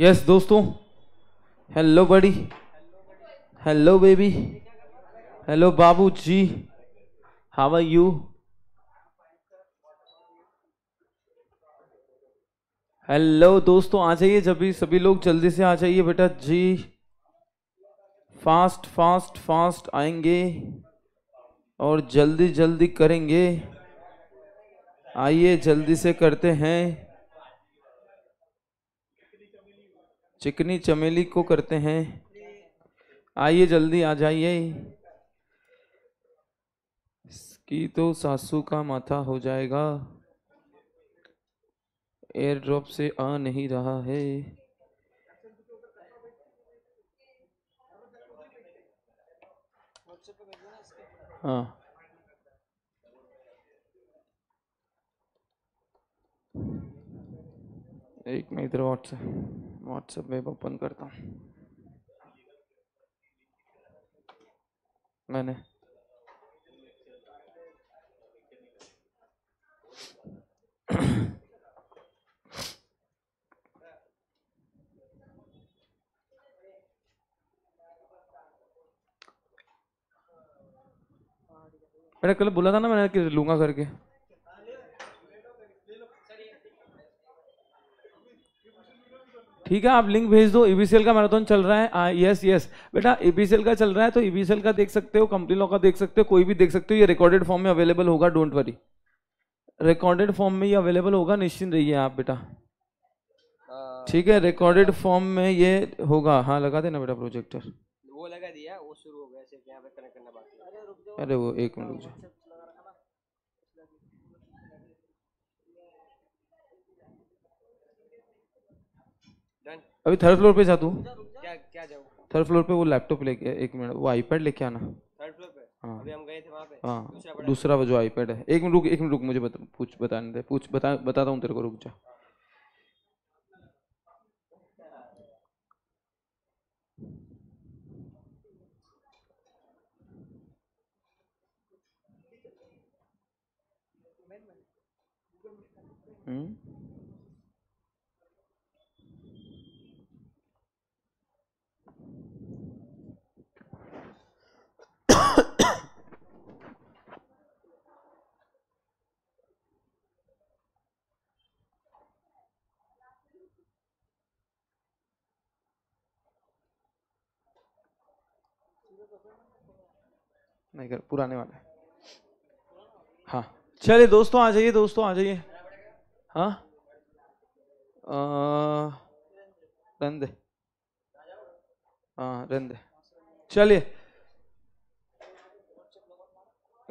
Yes दोस्तों hello बड़ी hello baby hello बाबू जी हाव आर यू हेलो दोस्तों आ जाइए जब भी सभी लोग जल्दी से आ जाइए बेटा जी फास्ट फास्ट फास्ट आएंगे और जल्दी जल्दी करेंगे आइए जल्दी से करते हैं चिकनी चमेली को करते हैं आइए जल्दी आ जाइए इसकी तो सासू का माथा हो जाएगा एयर ड्रॉप से आ नहीं रहा है हाँ एक मैं इधर व्हाट्सएप व्हाट्सएप वेब ओपन करता हूँ मैंने मैंने कल बोला था ना मैंने कि लूंगा करके ठीक है आप लिंक भेज दो ईबीसीएल e का मैराथन चल रहा है आ, यस यस बेटा ईबीसीएल e का चल रहा है तो ईबीसीएल e का देख सकते हो कंपनी लॉ का देख सकते हो कोई भी देख सकते हो ये रिकॉर्डेड फॉर्म में अवेलेबल होगा डोंट वरी रिकॉर्डेड फॉर्म में ये अवेलेबल होगा निश्चिंत रहिए आप बेटा ठीक है रिकॉर्डेड फॉर्म में ये होगा हाँ लगा देना बेटा प्रोजेक्टर वो लगा दिया वो शुरू हो गया अरे वो एक मिनट अभी थर्ड फ्लोर पे जा तू क्या क्या जाऊँ थर्ड फ्लोर पे वो लैपटॉप लेके एक मिनट वो आईपैड लेके आना थर्ड फ्लोर पे हाँ अभी हम गए थे वहाँ पे हाँ दूसरा वो जो आईपैड है एक मिनट रुक एक मिनट रुक मुझे बता पूछ बताने दे पूछ बता बताता हूँ तेरे को रुक जा हम्म hmm? नहीं कर पुराने वाले हाँ चलिए दोस्तों आ जाइए दोस्तों आ जाइए हाँ हाँ रंदे चलिए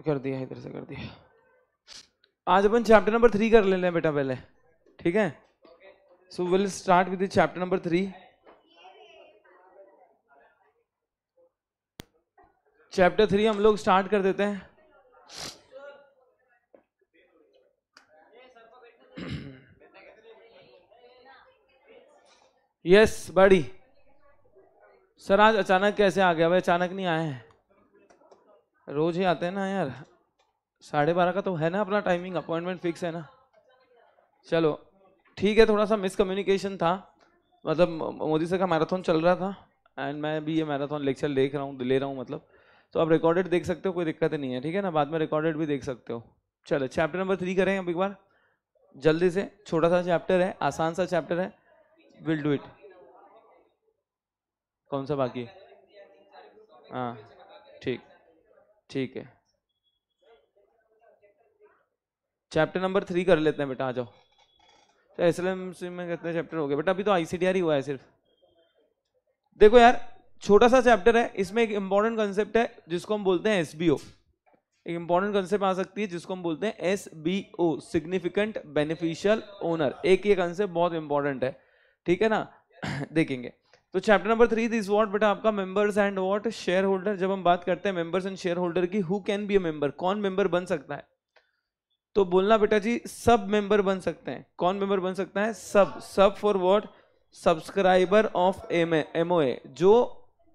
कर दिया इधर से कर दिया आज अपन चैप्टर नंबर थ्री कर ले लें बेटा पहले ठीक है so will start with chapter number three chapter three हम लोग स्टार्ट कर देते हैं यस बड़ी सर आज अचानक कैसे आ गया भाई अचानक नहीं आए हैं रोज ही आते हैं ना यार साढ़े बारह का तो है ना अपना टाइमिंग अपॉइंटमेंट फिक्स है ना चलो ठीक है थोड़ा सा मिसकम्युनिकेशन था मतलब मोदी सर का मैराथन चल रहा था एंड मैं भी ये मैराथन लेक्चर देख रहा हूँ ले रहा हूँ मतलब तो आप रिकॉर्डेड देख सकते हो कोई दिक्कत नहीं है ठीक है ना बाद में रिकॉर्डेड भी देख सकते हो चलो चैप्टर नंबर थ्री करें अब एक बार जल्दी से छोटा सा चैप्टर है आसान सा चैप्टर है विल डू इट कौन सा बाकी हाँ ठीक ठीक है चैप्टर नंबर थ्री कर लेते हैं बेटा आ जाओ तो एस में कितने चैप्टर हो गए बेटा अभी तो आई ही हुआ है सिर्फ देखो यार छोटा सा चैप्टर है इसमें एक इंपॉर्टेंट कंसेप्ट है जिसको हम बोलते हैं एस एक इंपॉर्टेंट कंसेप्ट आ सकती है जिसको हम बोलते हैं एस सिग्निफिकेंट बेनिफिशियल ओनर एक ये कंसेप्ट बहुत इंपॉर्टेंट है ठीक है ना देखेंगे तो chapter number three this what बेटा आपका members and what shareholder जब हम बात करते हैं मेंबर्स एंड शेयर होल्डर की who can be a member कौन मेंबर बन सकता है तो बोलना बेटा जी सब मेंबर बन सकते हैं कौन मेंबर बन सकता है सब सब for what subscriber of M M जो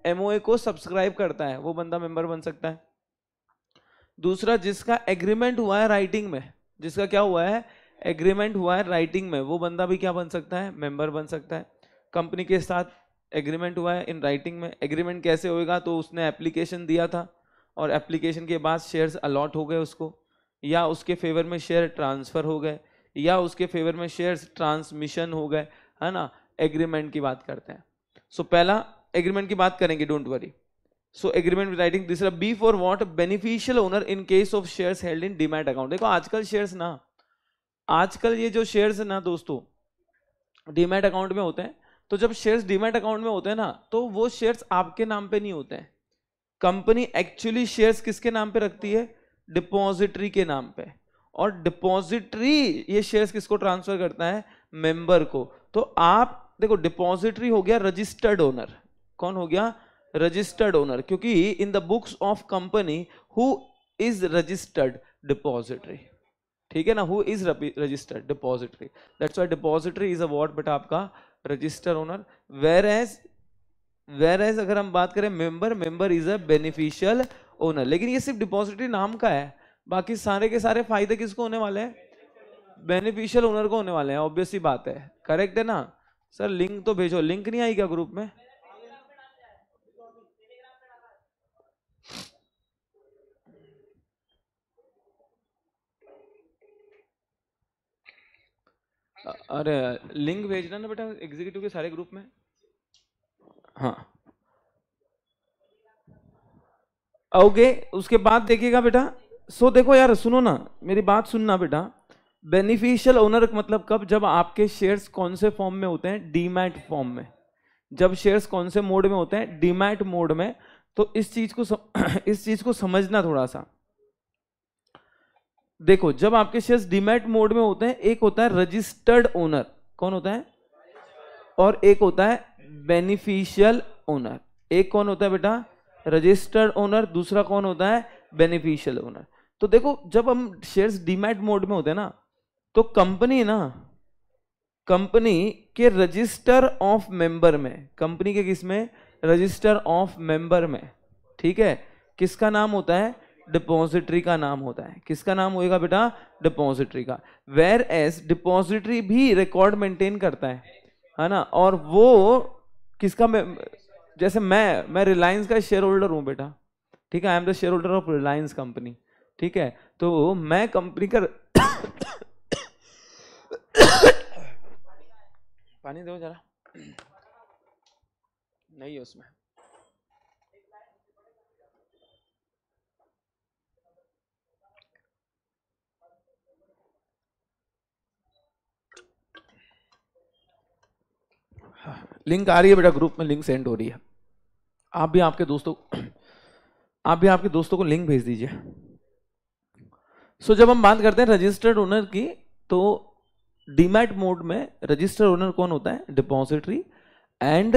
एमओए को सब्सक्राइब करता है वो बंदा मेंबर बन सकता है दूसरा जिसका एग्रीमेंट हुआ है राइटिंग में जिसका क्या हुआ है एग्रीमेंट हुआ है राइटिंग में वो बंदा भी क्या बन सकता है मेंबर बन सकता है कंपनी के साथ एग्रीमेंट हुआ है इन राइटिंग में एग्रीमेंट कैसे होएगा तो उसने एप्लीकेशन दिया था और एप्लीकेशन के बाद शेयर्स अलॉट हो गए उसको या उसके फेवर में शेयर ट्रांसफ़र हो गए या उसके फेवर में शेयर्स ट्रांसमिशन हो गए है ना एग्रीमेंट की बात करते हैं सो so, पहला एग्रीमेंट की बात करेंगे don't worry so agreement writing तीसरा B for what beneficial owner in case of shares held in demat account देखो आजकल शेयर्स ना आजकल ये जो शेयर्स है ना दोस्तों डीमेट अकाउंट में होते हैं तो जब शेयर्स डीमेट अकाउंट में होते हैं ना तो वो शेयर्स आपके नाम पे नहीं होते हैं कंपनी एक्चुअली शेयर्स किसके नाम पे रखती है डिपॉजिटरी के नाम पे और डिपॉजिटरी ये शेयर्स किसको ट्रांसफर करता है मेंबर को तो आप देखो डिपॉजिटरी हो गया रजिस्टर्ड ओनर कौन हो गया रजिस्टर्ड ओनर क्योंकि in the books of company who is registered depository ठीक है ना who is registered depository that's why depository is a word बेटा आपका register owner whereas whereas अगर हम बात करें member member is a beneficial owner लेकिन ये सिर्फ डिपॉजिटरी नाम का है बाकी सारे के सारे फायदे किसको होने वाले हैं बेनिफिशियल ओनर को होने वाले हैं ऑब्वियसली बात है करेक्ट है ना सर लिंक तो भेजो लिंक नहीं आई क्या ग्रुप में अरे लिंक भेजना ना बेटा एग्जीक्यूटिव के सारे ग्रुप में हाँ ओके उसके बाद देखिएगा बेटा सो देखो यार सुनो ना मेरी बात सुनना बेटा बेनिफिशियल ओनर मतलब कब जब आपके शेयर्स कौन से फॉर्म में होते हैं डीमैट फॉर्म में जब शेयर्स कौन से मोड में होते हैं डीमैट मोड में तो इस चीज को सम, इस चीज को समझना थोड़ा सा देखो जब आपके शेयर्स डिमेट मोड में होते हैं एक होता है रजिस्टर्ड ओनर कौन होता है और एक होता है बेनिफिशियल ओनर एक कौन होता है बेटा रजिस्टर्ड ओनर दूसरा कौन होता है बेनिफिशियल ओनर तो देखो जब हम शेयर्स डिमेट मोड में होते हैं ना तो कंपनी ना कंपनी के रजिस्टर ऑफ मेंबर में कंपनी के किस में रजिस्टर ऑफ मेंबर में ठीक है किसका नाम होता है डिपॉजिटरी का नाम होता है किसका नाम होएगा बेटा डिपॉजिटरी का वेर एस डिपॉजिटरी भी रिकॉर्ड मेंटेन करता है है ना और वो किसका जैसे मैं मैं रिलायंस का शेयर होल्डर हूँ बेटा ठीक है I am the shareholder of Reliance company ठीक है तो मैं कंपनी का पानी दो जरा नहीं है उसमें हाँ। लिंक आ रही है बेटा ग्रुप में लिंक सेंड हो रही है आप भी आपके दोस्तों आप भी आपके दोस्तों को लिंक भेज दीजिए सो so, जब हम बात करते हैं रजिस्टर्ड ओनर की तो डीमैट मोड में रजिस्टर्ड ओनर कौन होता है डिपॉजिटरी एंड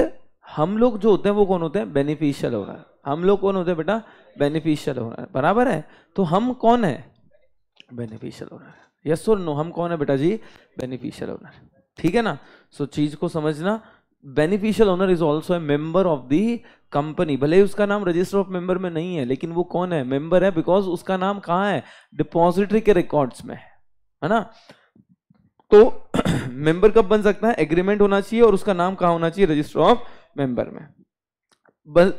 हम लोग जो होते हैं वो कौन होते हैं बेनिफिशियल ओनर हम लोग कौन होते हैं बेटा बेनिफिशियल ओनर बराबर है तो हम कौन है बेनिफिशियल ओनर यस और नो हम कौन है बेटा जी बेनिफिशियल ओनर ठीक है ना सो so, चीज को समझना beneficial owner is also a member of the company भले उसका नाम रजिस्टर ऑफ मेंबर में नहीं है लेकिन वो कौन है मेंबर है बिकॉज उसका नाम कहाँ है डिपॉजिटरी के रिकॉर्ड्स में है ना तो मेंबर कब बन सकता है एग्रीमेंट होना चाहिए और उसका नाम कहाँ होना चाहिए रजिस्टर ऑफ मेंबर में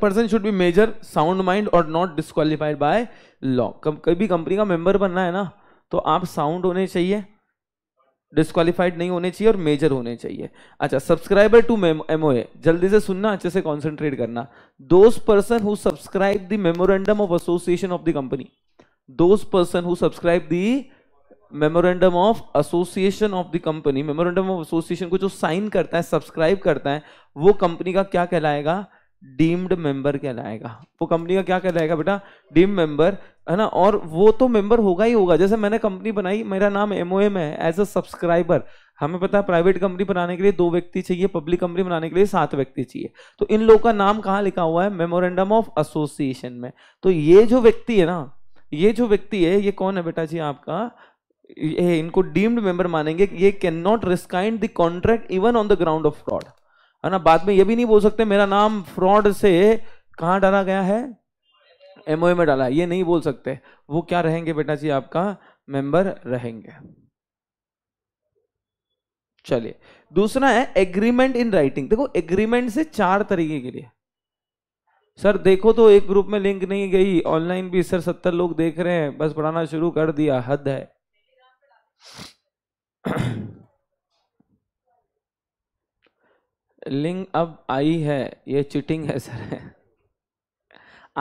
person should be major sound mind और नॉट डिस्कालीफाइड बाय लॉ कभी कंपनी का मेंबर बनना है ना तो आप साउंड होने चाहिए डिस्कालीफाइड नहीं होने चाहिए और मेजर होने चाहिए अच्छा सब्सक्राइबर टू एम जल्दी से सुनना अच्छे से कॉन्सेंट्रेट करना those person who subscribe the memorandum of association of the company those person who subscribe the memorandum of association of the company memorandum of association को जो साइन करता है सब्सक्राइब करता है वो कंपनी का क्या कहलाएगा डीम्ड मेंबर कहलाएगा वो कंपनी का क्या कहलाएगा बेटा डीम्ड मेंबर है ना और वो तो मेंबर होगा ही होगा जैसे मैंने कंपनी बनाई मेरा नाम एम है एज अ सब्सक्राइबर हमें पता है प्राइवेट कंपनी बनाने के लिए दो व्यक्ति चाहिए पब्लिक कंपनी बनाने के लिए सात व्यक्ति चाहिए तो इन लोगों का नाम कहाँ लिखा हुआ है मेमोरेंडम ऑफ एसोसिएशन में तो ये जो व्यक्ति है ना ये जो व्यक्ति है ये कौन है बेटा जी आपका ये इनको डीम्ड मेंबर मानेंगे ये can not rescind the contract even on the ground of fraud है ना बाद में ये भी नहीं बोल सकते मेरा नाम फ्रॉड से कहाँ डाला गया है एम में डाला ये नहीं बोल सकते वो क्या रहेंगे बेटा जी आपका मेंबर रहेंगे चलिए दूसरा है एग्रीमेंट इन राइटिंग देखो एग्रीमेंट से चार तरीके के लिए सर देखो तो एक ग्रुप में लिंक नहीं गई ऑनलाइन भी सर सत्तर लोग देख रहे हैं बस पढ़ाना शुरू कर दिया हद है लिंग अब आई है ये चिटिंग है सर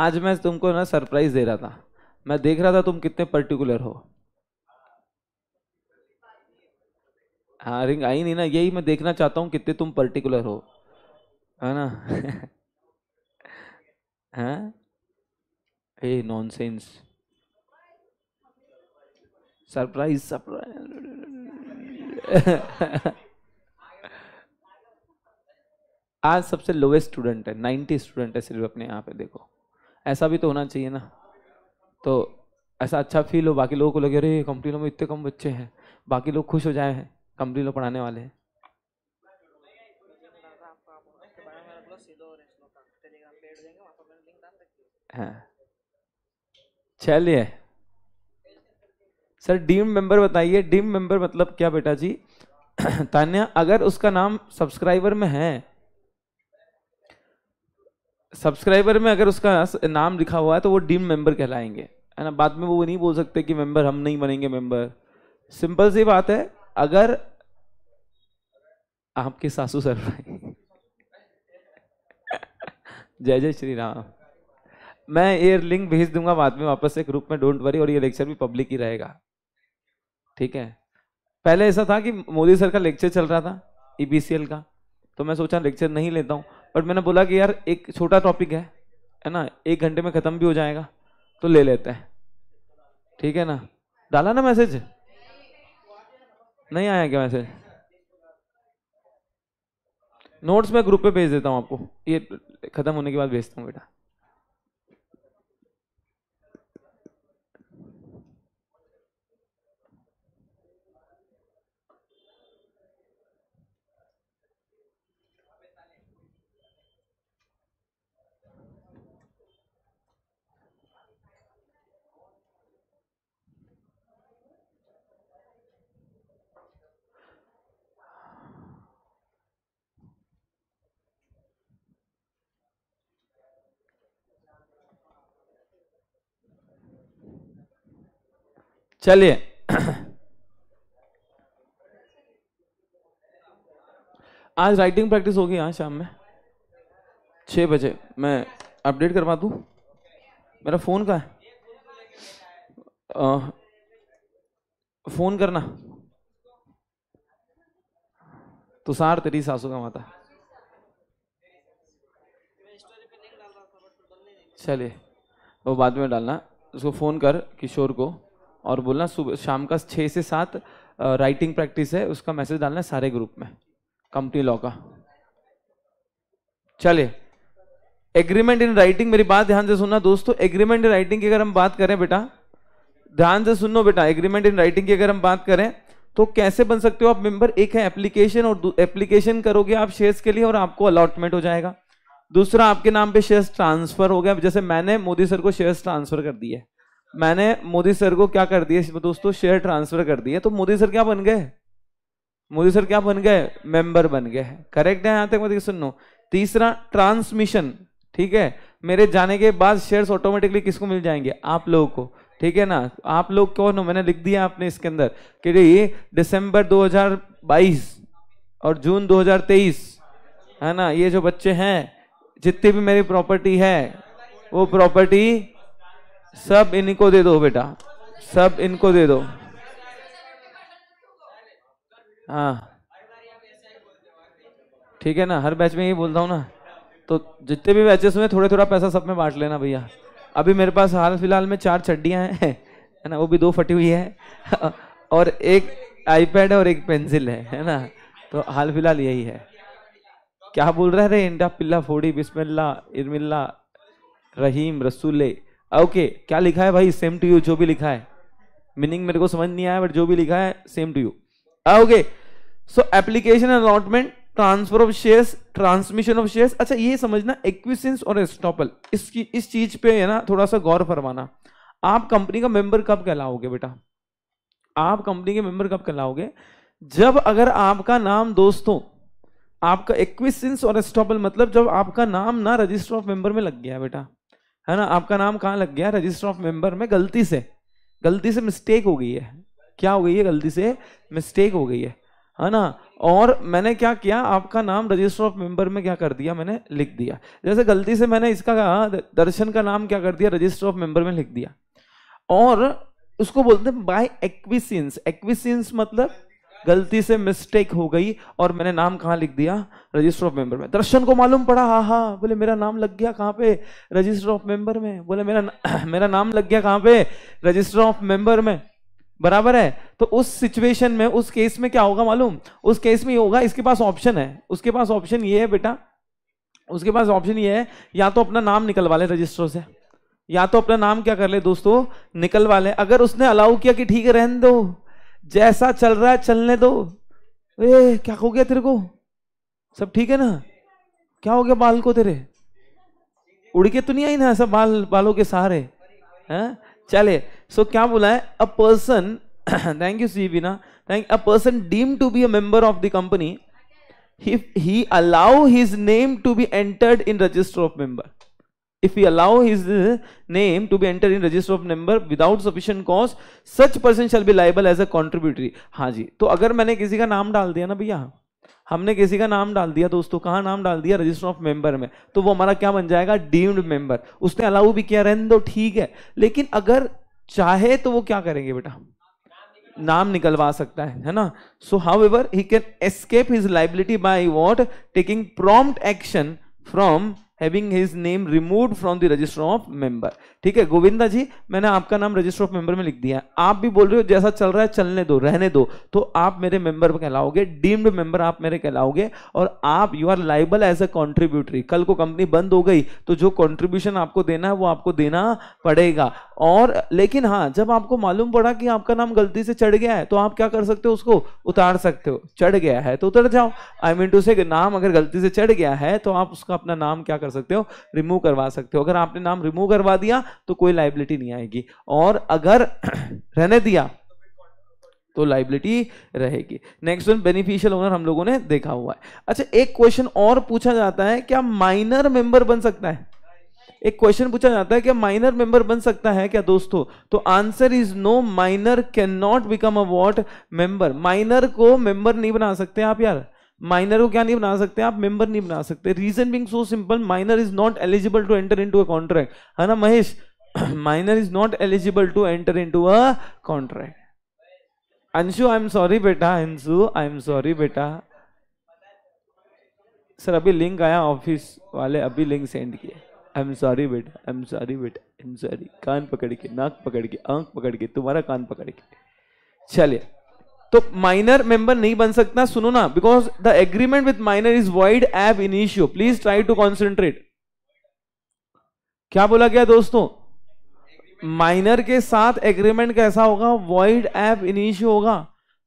आज मैं तुमको ना सरप्राइज दे रहा था मैं देख रहा था तुम कितने पर्टिकुलर हो हाँ रिंग आई नहीं ना यही मैं देखना चाहता हूँ कितने तुम पर्टिकुलर हो है ना हैं हाँ? ए नॉनसेंस सरप्राइज सरप्राइज आज सबसे लोवेस्ट स्टूडेंट है नाइन्टी स्टूडेंट है सिर्फ अपने यहाँ पे देखो ऐसा भी तो होना चाहिए ना तो ऐसा अच्छा फील हो बाकी लोगों को लगे अरे कंपनी में इतने कम बच्चे हैं बाकी लोग खुश हो जाए हैं कंपनी लोग पढ़ाने वाले हैं हाँ चलिए सर डीम मेंबर बताइए डीम मेंबर मतलब क्या बेटा जी तान्या अगर उसका नाम सब्सक्राइबर में है सब्सक्राइबर में अगर उसका नाम लिखा हुआ है तो वो डीम मेंबर कहलाएंगे है ना बाद में वो नहीं बोल सकते कि मेंबर हम नहीं बनेंगे मेंबर सिंपल सी बात है अगर आपके सासू सर जय जय श्री राम मैं ये लिंक भेज दूंगा बाद में वापस से ग्रुप में डोंट वरी और ये लेक्चर भी पब्लिक ही रहेगा ठीक है पहले ऐसा था कि मोदी सर का लेक्चर चल रहा था ईबीसीएल e का तो मैं सोचा लेक्चर नहीं लेता हूँ बट मैंने बोला कि यार एक छोटा टॉपिक है है ना एक घंटे में ख़त्म भी हो जाएगा तो ले लेते हैं ठीक है ना डाला ना मैसेज नहीं आया क्या मैसेज नोट्स मैं ग्रुप पे भेज देता हूँ आपको ये ख़त्म होने के बाद भेजता हूँ बेटा चलिए आज राइटिंग प्रैक्टिस होगी यहाँ शाम में छः बजे मैं अपडेट करवा दूँ मेरा फ़ोन का है आ, फोन करना तो सार तेरी सासू का माता चलिए वो बाद में डालना उसको फ़ोन कर किशोर को और बोलना सुबह शाम का छः से सात राइटिंग प्रैक्टिस है उसका मैसेज डालना है सारे ग्रुप में कंपनी लॉ का चले एग्रीमेंट इन राइटिंग मेरी बात ध्यान से सुनना दोस्तों एग्रीमेंट इन राइटिंग की अगर हम बात करें बेटा ध्यान से सुनो बेटा एग्रीमेंट इन राइटिंग की अगर हम बात करें तो कैसे बन सकते हो आप मेंबर एक है एप्लीकेशन और एप्लीकेशन करोगे आप शेयर्स के लिए और आपको अलॉटमेंट हो जाएगा दूसरा आपके नाम पे शेयर्स ट्रांसफर हो गया जैसे मैंने मोदी सर को शेयर्स ट्रांसफर कर दिए मैंने मोदी सर को क्या कर दिया दोस्तों शेयर ट्रांसफर कर दिए तो मोदी सर क्या बन गए मोदी सर क्या बन गए मेंबर बन गए करेक्ट है यहां तक मैं सुन लो तीसरा ट्रांसमिशन ठीक है मेरे जाने के बाद शेयर्स ऑटोमेटिकली किसको मिल जाएंगे आप लोगों को ठीक है ना आप लोग कौन हो मैंने लिख दिया आपने इसके अंदर कि ये दिसंबर 2022 और जून 2023 है ना ये जो बच्चे हैं जितनी भी मेरी प्रॉपर्टी है वो प्रॉपर्टी सब इनको दे दो बेटा सब इनको दे दो हाँ ठीक है ना हर बैच में यही बोलता हूँ ना तो जितने भी बैचेस हुए थोड़े थोड़ा पैसा सब में बांट लेना भैया अभी मेरे पास हाल फिलहाल में चार चड्डियाँ हैं है ना वो भी दो फटी हुई है और एक आईपैड और एक पेंसिल है है ना तो हाल फिलहाल यही है क्या बोल रहे थे इंडा पिल्ला फोड़ी बिस्मिल्ला इर्मिल्ला रहीम रसूले ओके okay, क्या लिखा है भाई सेम टू यू जो भी लिखा है मीनिंग मेरे को समझ नहीं आया बट जो भी लिखा है same to you okay so application allotment transfer of shares transmission of shares अच्छा ये समझना एक्विशंस और एस्टॉपल इसकी इस चीज पे है ना थोड़ा सा गौर फरमाना आप कंपनी का मेंबर कब कहलाओगे बेटा आप कंपनी के मेंबर कब कहलाओगे जब अगर आपका नाम दोस्तों आपका एक्विशंस और एस्टॉपल मतलब जब आपका नाम ना रजिस्टर ऑफ मेंबर में लग गया बेटा है ना आपका नाम कहाँ लग गया रजिस्टर ऑफ मेंबर में गलती से गलती से मिस्टेक हो गई है क्या हो गई है गलती से मिस्टेक हो गई है है ना और मैंने क्या किया आपका नाम रजिस्टर ऑफ मेंबर में क्या कर दिया मैंने लिख दिया जैसे गलती से मैंने इसका दर्शन का नाम क्या कर दिया रजिस्टर ऑफ मेंबर में लिख दिया और उसको बोलते हैं बाय एक्विसेंस एक्विसेंस मतलब गलती से मिस्टेक हो गई और मैंने नाम कहाँ लिख दिया रजिस्टर ऑफ मेंबर में दर्शन को मालूम पड़ा हाँ हाँ बोले मेरा नाम लग गया कहाँ पे रजिस्टर ऑफ मेंबर में बोले मेरा मेरा नाम लग गया कहाँ पे रजिस्टर ऑफ मेंबर में बराबर है तो उस सिचुएशन में उस केस में क्या होगा मालूम उस केस में ये होगा इसके पास ऑप्शन है उसके पास ऑप्शन ये है बेटा उसके पास ऑप्शन ये है या तो अपना नाम निकलवा ले रजिस्टर से या तो अपना नाम क्या कर ले दोस्तों निकलवा ले अगर उसने अलाउ किया कि ठीक है रहने दो जैसा चल रहा है चलने दो ए क्या हो गया तेरे को सब ठीक है ना क्या हो गया बाल को तेरे उड़ के तो नहीं आई ना ऐसा बाल बालों के सहारे चले सो क्या बोला है a person thank you C बीना thank a person deem to be a member of the company allow his name to be entered in register of of if we allow his uh, name to be entered in register of member without sufficient cause such person shall be liable as a contributory हाँ जी तो अगर मैंने किसी का नाम डाल दिया ना भैया हमने किसी का नाम डाल दिया दोस्तों कहाँ नाम डाल दिया रजिस्टर ऑफ मेंबर में तो वो हमारा क्या बन जाएगा डीम्ड मेंबर उसने अलाउ भी किया रहने दो ठीक है लेकिन अगर चाहे तो वो क्या करेंगे बेटा नाम निकलवा सकता है है ना so however he can escape his liability by what taking prompt action from having his name removed from the register of member ठीक है गोविंदा जी मैंने आपका नाम रजिस्टर ऑफ मेंबर में लिख दिया है आप भी बोल रहे हो जैसा चल रहा है चलने दो रहने दो तो आप मेरे मेंबर कहलाओगे डीम्ड मेंबर आप मेरे कहलाओगे और आप you are liable as a contributory कल को कंपनी बंद हो गई तो जो कॉन्ट्रीब्यूशन आपको देना है वो आपको देना पड़ेगा और लेकिन हाँ जब आपको मालूम पड़ा कि आपका नाम गलती से चढ़ गया है तो आप क्या कर सकते हो उसको उतार सकते हो चढ़ गया है तो उतर जाओ आई मीन टू से नाम अगर गलती से चढ़ गया है तो आप उसका अपना नाम क्या कर सकते हो रिमूव करवा सकते हो अगर आपने नाम रिमूव करवा दिया तो कोई लाइबिलिटी नहीं आएगी और अगर रहने दिया तो लाइबिलिटी रहेगी नेक्स्ट वन बेनिफिशियल ओनर हम लोगों ने देखा हुआ है अच्छा एक क्वेश्चन और पूछा जाता है क्या माइनर मेंबर बन सकता है एक क्वेश्चन पूछा जाता है क्या माइनर मेंबर बन सकता है क्या दोस्तों तो answer is no minor can not become a what member minor को मेंबर नहीं बना सकते आप यार माइनर को क्या नहीं बना सकते आप मेंबर नहीं बना सकते reason being so simple minor is not eligible to enter into a contract है ना Mahesh minor is not eligible to enter into a contract Anshu I am sorry बेटा अंशु आई एम सॉरी बेटा सर अभी लिंक आया office वाले अभी link send किए आई am sorry बेटा आई एम सॉरी बेटा आई एम सॉरी कान पकड़ के नाक पकड़ के आंख पकड़ के तुम्हारा कान पकड़ के चलिए तो माइनर मेंबर नहीं बन सकता सुनो ना because the agreement with minor is void ab initio please try to concentrate क्या बोला गया दोस्तों माइनर के साथ एग्रीमेंट कैसा होगा वाइड एब इनिशियो होगा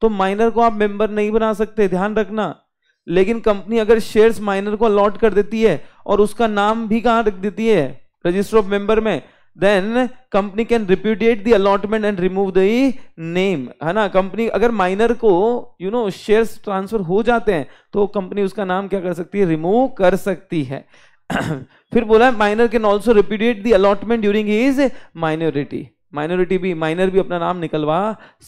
तो माइनर को आप मेंबर नहीं बना सकते ध्यान रखना लेकिन कंपनी अगर शेयर्स माइनर को अलॉट कर देती है और उसका नाम भी कहां रख देती है रजिस्टर ऑफ मेंबर में then company can repudiate the allotment and remove the name है ना कंपनी अगर माइनर को यू नो शेयर्स ट्रांसफर हो जाते हैं तो कंपनी उसका नाम क्या कर सकती है रिमूव कर सकती है फिर बोला है minor can also repudiate the allotment during is minority minority भी माइनर भी अपना नाम निकलवा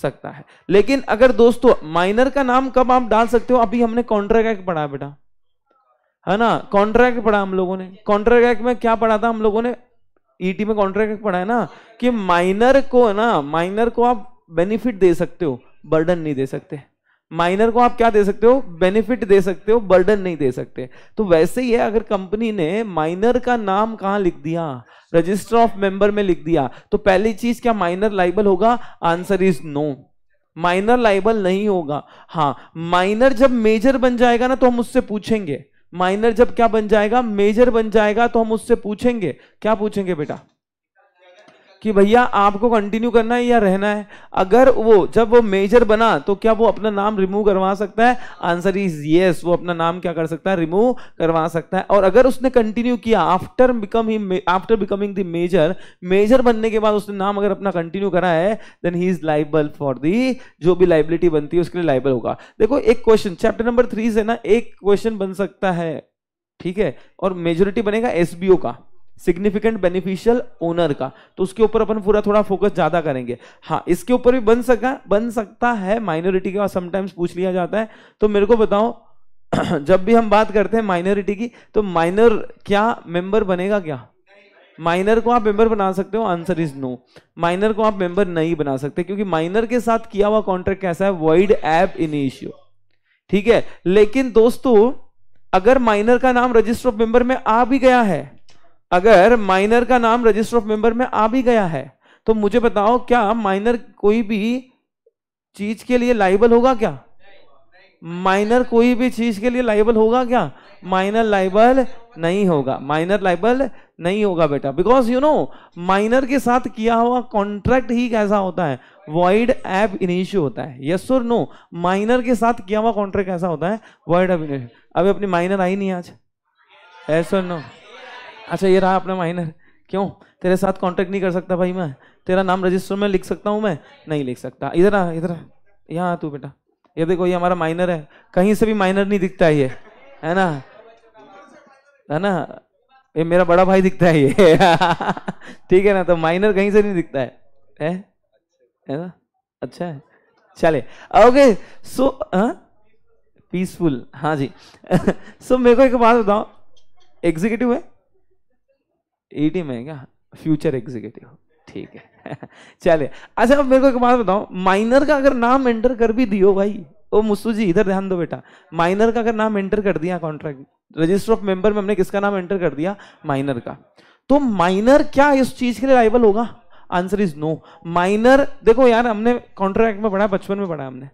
सकता है लेकिन अगर दोस्तों माइनर का नाम कब आप डाल सकते हो अभी हमने कॉन्ट्रैक्ट एक्ट पढ़ा बेटा है ना कॉन्ट्रैक्ट पढ़ा हम लोगों ने कॉन्ट्रैक्ट एक्ट में क्या पढ़ा था हम लोगों ने ईटी e में कॉन्ट्रैक्ट पढ़ा है ना कि माइनर को ना माइनर को आप बेनिफिट दे सकते हो बर्डन नहीं दे सकते माइनर को आप क्या दे सकते हो बेनिफिट दे सकते हो बर्डन नहीं दे सकते तो वैसे ही है अगर कंपनी ने माइनर का नाम कहां लिख दिया रजिस्टर ऑफ मेंबर में लिख दिया तो पहली चीज क्या माइनर लाइबल होगा answer is no minor liable नहीं होगा हाँ माइनर जब मेजर बन जाएगा ना तो हम उससे पूछेंगे माइनर जब क्या बन जाएगा मेजर बन जाएगा तो हम उससे पूछेंगे क्या पूछेंगे बेटा कि भैया आपको कंटिन्यू करना है या रहना है अगर वो जब वो मेजर बना तो क्या वो अपना नाम रिमूव करवा सकता है आंसर इज यस वो अपना नाम क्या कर सकता है रिमूव करवा सकता है और अगर उसने कंटिन्यू किया after become he after becoming the major major बनने के बाद उसने नाम अगर अपना कंटिन्यू करा है then he is liable for the जो भी लाइबिलिटी बनती है उसके लिए लाइबल होगा देखो एक क्वेश्चन चैप्टर नंबर थ्री से ना एक क्वेश्चन बन सकता है ठीक है और मेजोरिटी बनेगा एसबीओ का सिग्निफिकेंट बेनिफिशियल ओनर का तो उसके ऊपर अपन पूरा थोड़ा फोकस ज्यादा करेंगे हाँ इसके ऊपर भी बन सका बन सकता है माइनॉरिटी का समटाइम्स पूछ लिया जाता है तो मेरे को बताओ जब भी हम बात करते हैं माइनॉरिटी की तो माइनर क्या मेंबर बनेगा क्या माइनर को आप मेंबर बना सकते हो आंसर इज नो माइनर को आप मेंबर नहीं बना सकते क्योंकि माइनर के साथ किया हुआ कॉन्ट्रैक्ट कैसा है वाइड एप इनिशियो ठीक है लेकिन दोस्तों अगर माइनर का नाम रजिस्टर ऑफ मेंबर में आ भी गया है अगर माइनर का नाम रजिस्टर ऑफ मेंबर में आ भी गया है तो मुझे बताओ क्या माइनर कोई भी चीज के लिए लाइबल होगा क्या माइनर कोई भी चीज के लिए लाइबल होगा क्या माइनर लाइबल नहीं होगा माइनर लाइबल नहीं होगा बेटा बिकॉज यू नो माइनर के साथ किया हुआ कॉन्ट्रैक्ट ही कैसा होता है वॉइड एप इनिशियो होता है यस और नो माइनर के साथ किया हुआ कॉन्ट्रैक्ट कैसा होता है वॉइड एप इनिशियो अभी अपनी माइनर आई नहीं आज यस और नो अच्छा ये रहा अपना माइनर क्यों तेरे साथ कांटेक्ट नहीं कर सकता भाई मैं तेरा नाम रजिस्टर में लिख सकता हूँ मैं नहीं लिख सकता इधर आ इधर यहाँ तू बेटा ये देखो ये हमारा माइनर है कहीं से भी माइनर नहीं दिखता है ये है ना है ना ये मेरा बड़ा भाई दिखता है ये ठीक है ना तो माइनर कहीं से नहीं दिखता है है, है ना अच्छा है चले ओके सो पीसफुल हाँ जी सो so, मेरे को एक बात बताओ एग्जीक्यूटिव है ईडी में क्या फ्यूचर एग्जीक्यूटिव ठीक है चले अच्छा अब मेरे को एक बात बताओ माइनर का अगर नाम एंटर कर भी दियो भाई ओ मुस्तू जी इधर ध्यान दो बेटा माइनर का अगर नाम एंटर कर दिया कॉन्ट्रैक्ट रजिस्टर ऑफ मेंबर में हमने किसका नाम एंटर कर दिया माइनर का तो माइनर क्या इस चीज के लिए लाइबल होगा आंसर इज नो माइनर देखो यार हमने कॉन्ट्रैक्ट में पढ़ा बचपन में पढ़ा हमने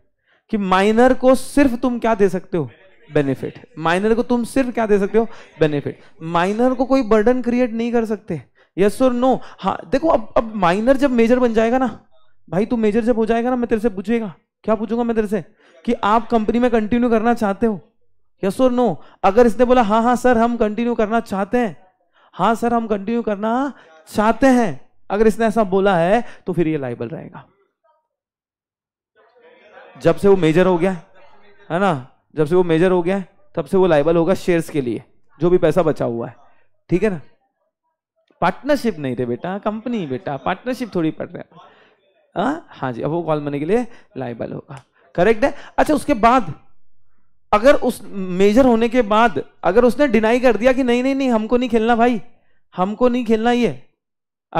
कि माइनर को सिर्फ तुम क्या दे सकते हो बेनिफिट माइनर को तुम सिर्फ क्या दे सकते हो बेनिफिट माइनर को कोई बर्डन क्रिएट नहीं कर सकते यस और नो हाँ देखो अब अब माइनर जब मेजर बन जाएगा ना भाई तू मेजर जब हो जाएगा ना मैं तेरे से पूछेगा क्या पूछूंगा मैं तेरे से कि आप कंपनी में कंटिन्यू करना चाहते हो यस और नो अगर इसने बोला हाँ हाँ सर हम कंटिन्यू करना चाहते हैं हाँ सर हम कंटिन्यू करना चाहते हैं अगर इसने ऐसा बोला है तो फिर ये लाइबल रहेगा जब से वो मेजर हो गया है ना जब से वो मेजर हो गया तब से वो लाइबल होगा शेयर्स के लिए जो भी पैसा बचा हुआ है ठीक है ना पार्टनरशिप नहीं थे बेटा कंपनी बेटा पार्टनरशिप थोड़ी पड़ रहा है हाँ जी अब वो कॉल मने के लिए लाइबल होगा करेक्ट है अच्छा उसके बाद अगर उस मेजर होने के बाद अगर उसने डिनाई कर दिया कि नहीं नहीं नहीं हमको नहीं खेलना भाई हमको नहीं खेलना ये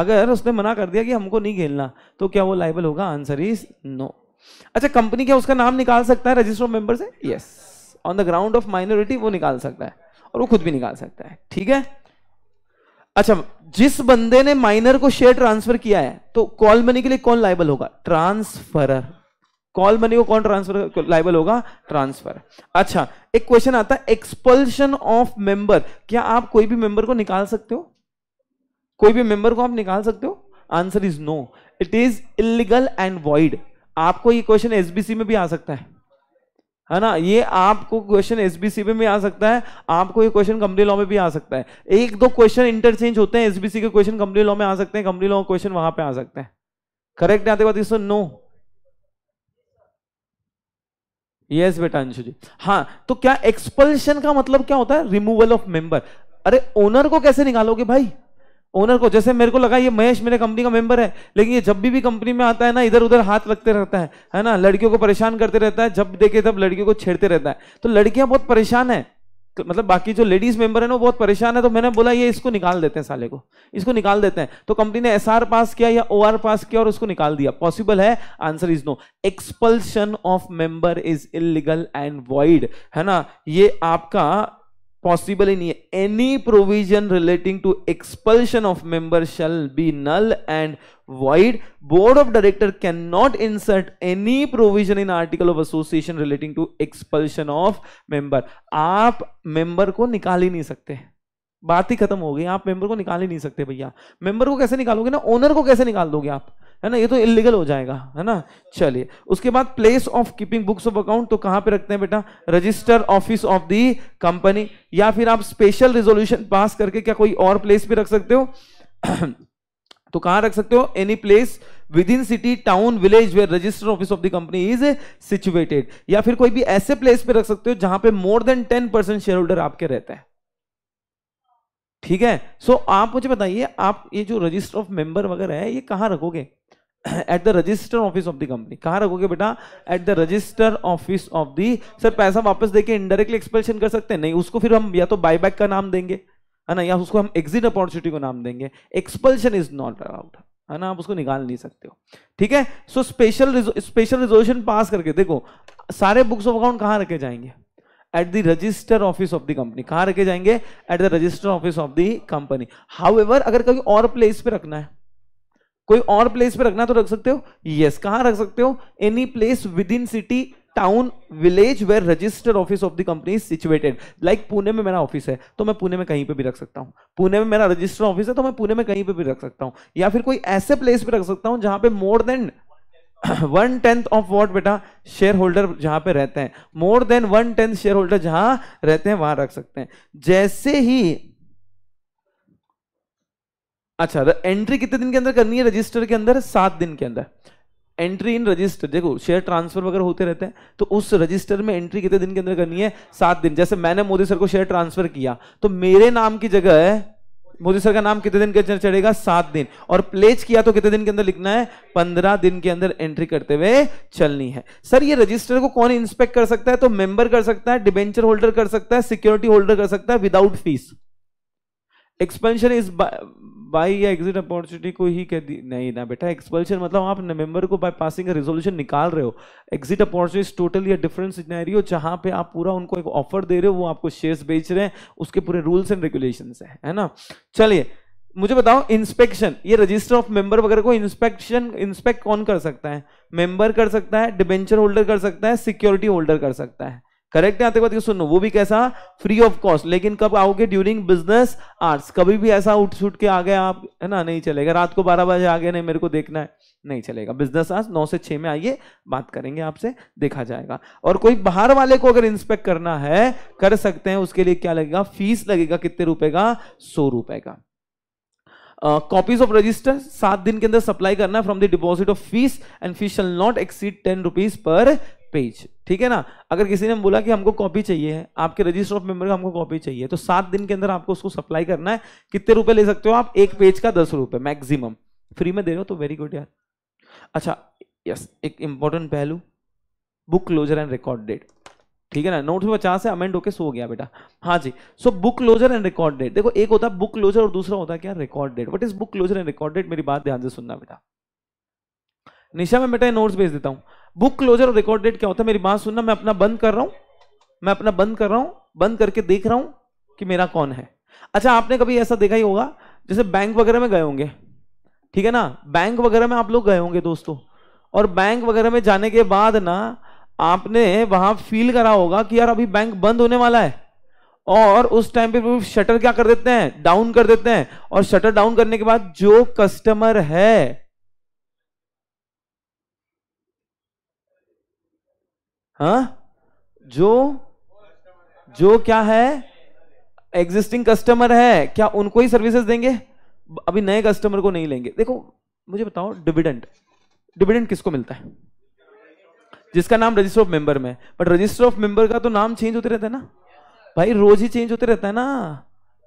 अगर उसने मना कर दिया कि हमको नहीं खेलना तो क्या वो लाइबल होगा आंसर इज नो अच्छा कंपनी क्या उसका नाम निकाल सकता है रजिस्टर मेंबर से yes on the ground of minority वो निकाल सकता है और वो खुद भी निकाल सकता है ठीक है अच्छा जिस बंदे ने माइनर को शेयर ट्रांसफर किया है तो कॉल मनी के लिए कौन लाइबल होगा ट्रांसफरर कॉल मनी को कौन ट्रांसफर लाइबल होगा ट्रांसफर अच्छा एक क्वेश्चन आता है एक्सपल्शन ऑफ मेंबर क्या आप कोई भी मेंबर को निकाल सकते हो कोई भी मेंबर को आप निकाल सकते हो answer is no it is illegal and void आपको ये क्वेश्चन एसबीसी में भी आ सकता है है ना ये आपको क्वेश्चन एसबीसी में भी आ सकता है आपको ये क्वेश्चन कंपनी लॉ में भी आ सकता है एक दो क्वेश्चन इंटरचेंज होते हैं एसबीसी के क्वेश्चन कंपनी लॉ में आ सकते हैं कंपनी लॉ क्वेश्चन वहां पे आ सकते हैं करेक्ट आते बात इसको नो यस बेटा अंशु जी हाँ तो क्या एक्सपल्शन का मतलब क्या होता है रिमूवल ऑफ मेंबर अरे ओनर को कैसे निकालोगे भाई ओनर को जैसे मेरे को लगा ये महेश मेरे कंपनी का मेंबर है लेकिन ये जब भी भी कंपनी में आता है ना इधर उधर हाथ लगते रहता है है ना लड़कियों को परेशान करते रहता है जब देखे तब लड़कियों को छेड़ते रहता है तो लड़कियां बहुत परेशान है तो मतलब बाकी जो लेडीज मेंबर है ना वो बहुत परेशान है तो मैंने बोला ये इसको निकाल देते हैं साले को इसको निकाल देते हैं तो कंपनी ने एस पास किया या ओ पास किया और उसको निकाल दिया पॉसिबल है answer is no expulsion of member is illegal and void है ना ये आपका पॉसिबल ही नहीं है any provision relating to expulsion of member shall be null and void board of director cannot insert any provision in article of association relating to expulsion of member आप member को निकाल ही नहीं सकते बात ही खत्म हो गई आप मेंबर को निकाल ही नहीं सकते भैया मेंबर को कैसे निकालोगे ना ओनर को कैसे निकाल दोगे आप है ना ये तो इलीगल हो जाएगा है ना चलिए उसके बाद place of keeping books of account तो कहां पे रखते हैं बेटा register office of the company या फिर आप स्पेशल रिजोल्यूशन पास करके क्या कोई और प्लेस भी रख सकते हो तो कहां रख सकते हो any place within city town village where register office of the company is situated या फिर कोई भी ऐसे प्लेस पे रख सकते हो जहां पे more than ten percent shareholder आपके रहते हैं ठीक है सो so, आप मुझे बताइए आप ये जो रजिस्टर ऑफ मेंबर वगैरह है ये कहाँ रखोगे at the register office of the company कहाँ रखोगे बेटा at the register office of the sir पैसा वापस देके इनडायरेक्टली एक्सपेल्शन कर सकते हैं नहीं उसको फिर हम या तो बायबैक का नाम देंगे है ना या उसको हम एग्जिट अपॉर्चुनिटी को नाम देंगे एक्सपल्शन इज नॉट अलाउड है ना आप उसको निकाल नहीं सकते हो ठीक है so special special resolution pass करके देखो सारे बुक्स ऑफ अकाउंट कहाँ रखे जाएंगे at the register office of the company कहाँ रखे जाएंगे at the register office of the company how अगर कभी और प्लेस पे रखना है कोई और प्लेस पे रखना तो रख सकते हो यस yes. कहाँ रख सकते हो any place within city town village where register office of the company situated like Pune में मेरा ऑफिस है तो मैं पुणे में कहीं पे भी रख सकता हूँ पुणे में मेरा रजिस्टर ऑफिस है तो मैं पुणे में कहीं पे भी रख सकता हूँ या फिर कोई ऐसे प्लेस पे रख सकता हूँ जहां पे more than one tenth of what बेटा शेयर होल्डर जहां पे रहते हैं more than one tenth shareholder जहां रहते हैं वहां रख सकते हैं जैसे ही अच्छा एंट्री कितने दिन के अंदर करनी है रजिस्टर के अंदर सात दिन के अंदर एंट्री इन रजिस्टर देखो शेयर ट्रांसफर वगैरह होते रहते हैं तो उस रजिस्टर में एंट्री कितने दिन के अंदर करनी है सात दिन जैसे मैंने मोदी सर को शेयर ट्रांसफर किया तो मेरे नाम की जगह है मोदी सर का नाम कितने दिन के अंदर चढ़ेगा सात दिन और प्लेज किया तो कितने दिन के अंदर लिखना है पंद्रह दिन के अंदर एंट्री करते हुए चलनी है सर ये रजिस्टर को कौन इंस्पेक्ट कर सकता है तो मेंबर कर सकता है डिबेंचर होल्डर कर सकता है सिक्योरिटी होल्डर कर सकता है without fees expansion is by या एग्जिट अपॉर्चुनिटी को ही कह दी नहीं ना बेटा एक्सपल्शन मतलब आप मेंबर को बाय पासिंग रिजोल्यूशन रेजोल्यूशन निकाल रहे हो exit opportunity totally different scenario जहाँ पे आप पूरा उनको एक ऑफर दे रहे हो वो आपको शेयर्स बेच रहे हैं उसके पूरे रूल्स एंड रेगुलेशन है है ना चलिए मुझे बताओ इंस्पेक्शन ये रजिस्टर ऑफ मेंबर वगैरह को इंस्पेक्शन इंस्पेक्ट कौन कर सकता है मेंबर कर सकता है डिबेंचर होल्डर कर सकता है सिक्योरिटी होल्डर कर सकता है करेक्ट आते बात सुनो वो भी कैसा फ्री ऑफ कॉस्ट लेकिन कब आओगे ड्यूरिंग बिजनेस आवर्स कभी भी ऐसा उठ छूट के आ गए आप है ना नहीं चलेगा रात को बारह बजे आ गए नहीं मेरे को देखना है नहीं चलेगा बिजनेस आज नौ से छः में आइए बात करेंगे आपसे देखा जाएगा और कोई बाहर वाले को अगर इंस्पेक्ट करना है कर सकते हैं उसके लिए क्या लगेगा फीस लगेगा कितने रुपए का सौ रुपए का कॉपीज ऑफ रजिस्टर सात दिन के अंदर सप्लाई करना from the deposit of fees and fees shall not exceed ten rupees per page ठीक है ना अगर किसी ने बोला कि हमको कॉपी चाहिए है आपके रजिस्टर ऑफ मेंबर का हमको कॉपी चाहिए तो सात दिन के अंदर आपको उसको सप्लाई करना है कितने रुपए ले सकते हो आप एक पेज का दस रुपए मैक्सिमम फ्री में दे रहे हो तो वेरी गुड यार अच्छा यस एक इंपॉर्टेंट पहलू book closure and record date ठीक है ना नोट में पचास है अमेंड होके सो गया बेटा हाँ जी so book closure and record date देखो एक होता है बुक क्लोजर और दूसरा होता है क्या record date what is book closure and record date मेरी बात ध्यान से सुनना बेटा निशा में बेटा नोट्स भेज देता हूँ बुक क्लोजर और रिकॉर्ड डेट क्या होता है मेरी बात सुनना मैं अपना बंद कर रहा हूं मैं अपना बंद कर रहा हूं बंद करके देख रहा हूं कि मेरा कौन है अच्छा आपने कभी ऐसा देखा ही होगा जैसे बैंक वगैरह में गए होंगे ठीक है ना बैंक वगैरह में आप लोग गए होंगे दोस्तों और बैंक वगैरह में जाने के बाद ना आपने वहां फील करा होगा कि यार अभी बैंक बंद होने वाला है और उस टाइम पे शटर क्या कर देते हैं डाउन कर देते हैं और शटर डाउन करने के बाद जो कस्टमर है हा? जो जो क्या है एग्जिस्टिंग कस्टमर है क्या उनको ही सर्विसेज देंगे अभी नए कस्टमर को नहीं लेंगे देखो मुझे बताओ डिविडेंट डिविडेंट किसको मिलता है जिसका नाम रजिस्टर ऑफ मेंबर में बट रजिस्टर ऑफ मेंबर का तो नाम चेंज होते रहता है ना भाई रोज ही चेंज होते रहता है ना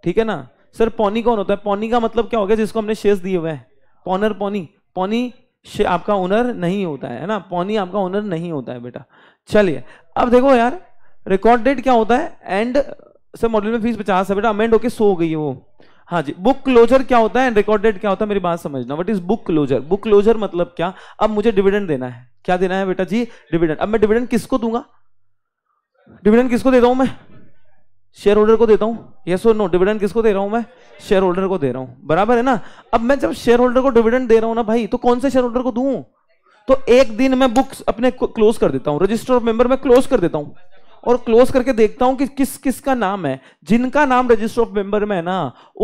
ठीक है ना सर पौनी कौन होता है पौनी का मतलब क्या हो गया जिसको हमने शेयर दिए हुए हैं पौनर पौनी पौनी आपका ओनर नहीं होता है ना पौनी आपका ओनर नहीं होता है बेटा चलिए अब देखो यार रिकॉर्ड डेट क्या होता है एंड सर मॉड्यूल में फीस पचास है बेटा अमेंड होके सो हो गई है वो हाँ जी बुक क्लोजर क्या होता है एंड रिकॉर्ड डेट क्या होता है मेरी बात समझना what is book closure book closure मतलब क्या अब मुझे डिविडेंड देना है क्या देना है बेटा जी डिविडेंड अब मैं डिविडेंड किसको दूंगा डिविडेंड किसको देता हूं मैं शेयर होल्डर को देता हूँ ये सो नो डिविडेंड किसको दे रहा हूँ मैं शेयर होल्डर को दे रहा हूँ बराबर है ना अब मैं जब शेयर होल्डर को डिविडेंड दे रहा हूँ ना भाई तो कौन से शेयर होल्डर को दू तो एक दिन मैं बुक्स अपने क्लोज कर देता हूँ रजिस्टर ऑफ मेंबर में क्लोज कर देता हूँ और क्लोज करके देखता हूं कि किस किस का नाम है जिनका नाम रजिस्टर ऑफ मेंबर में है ना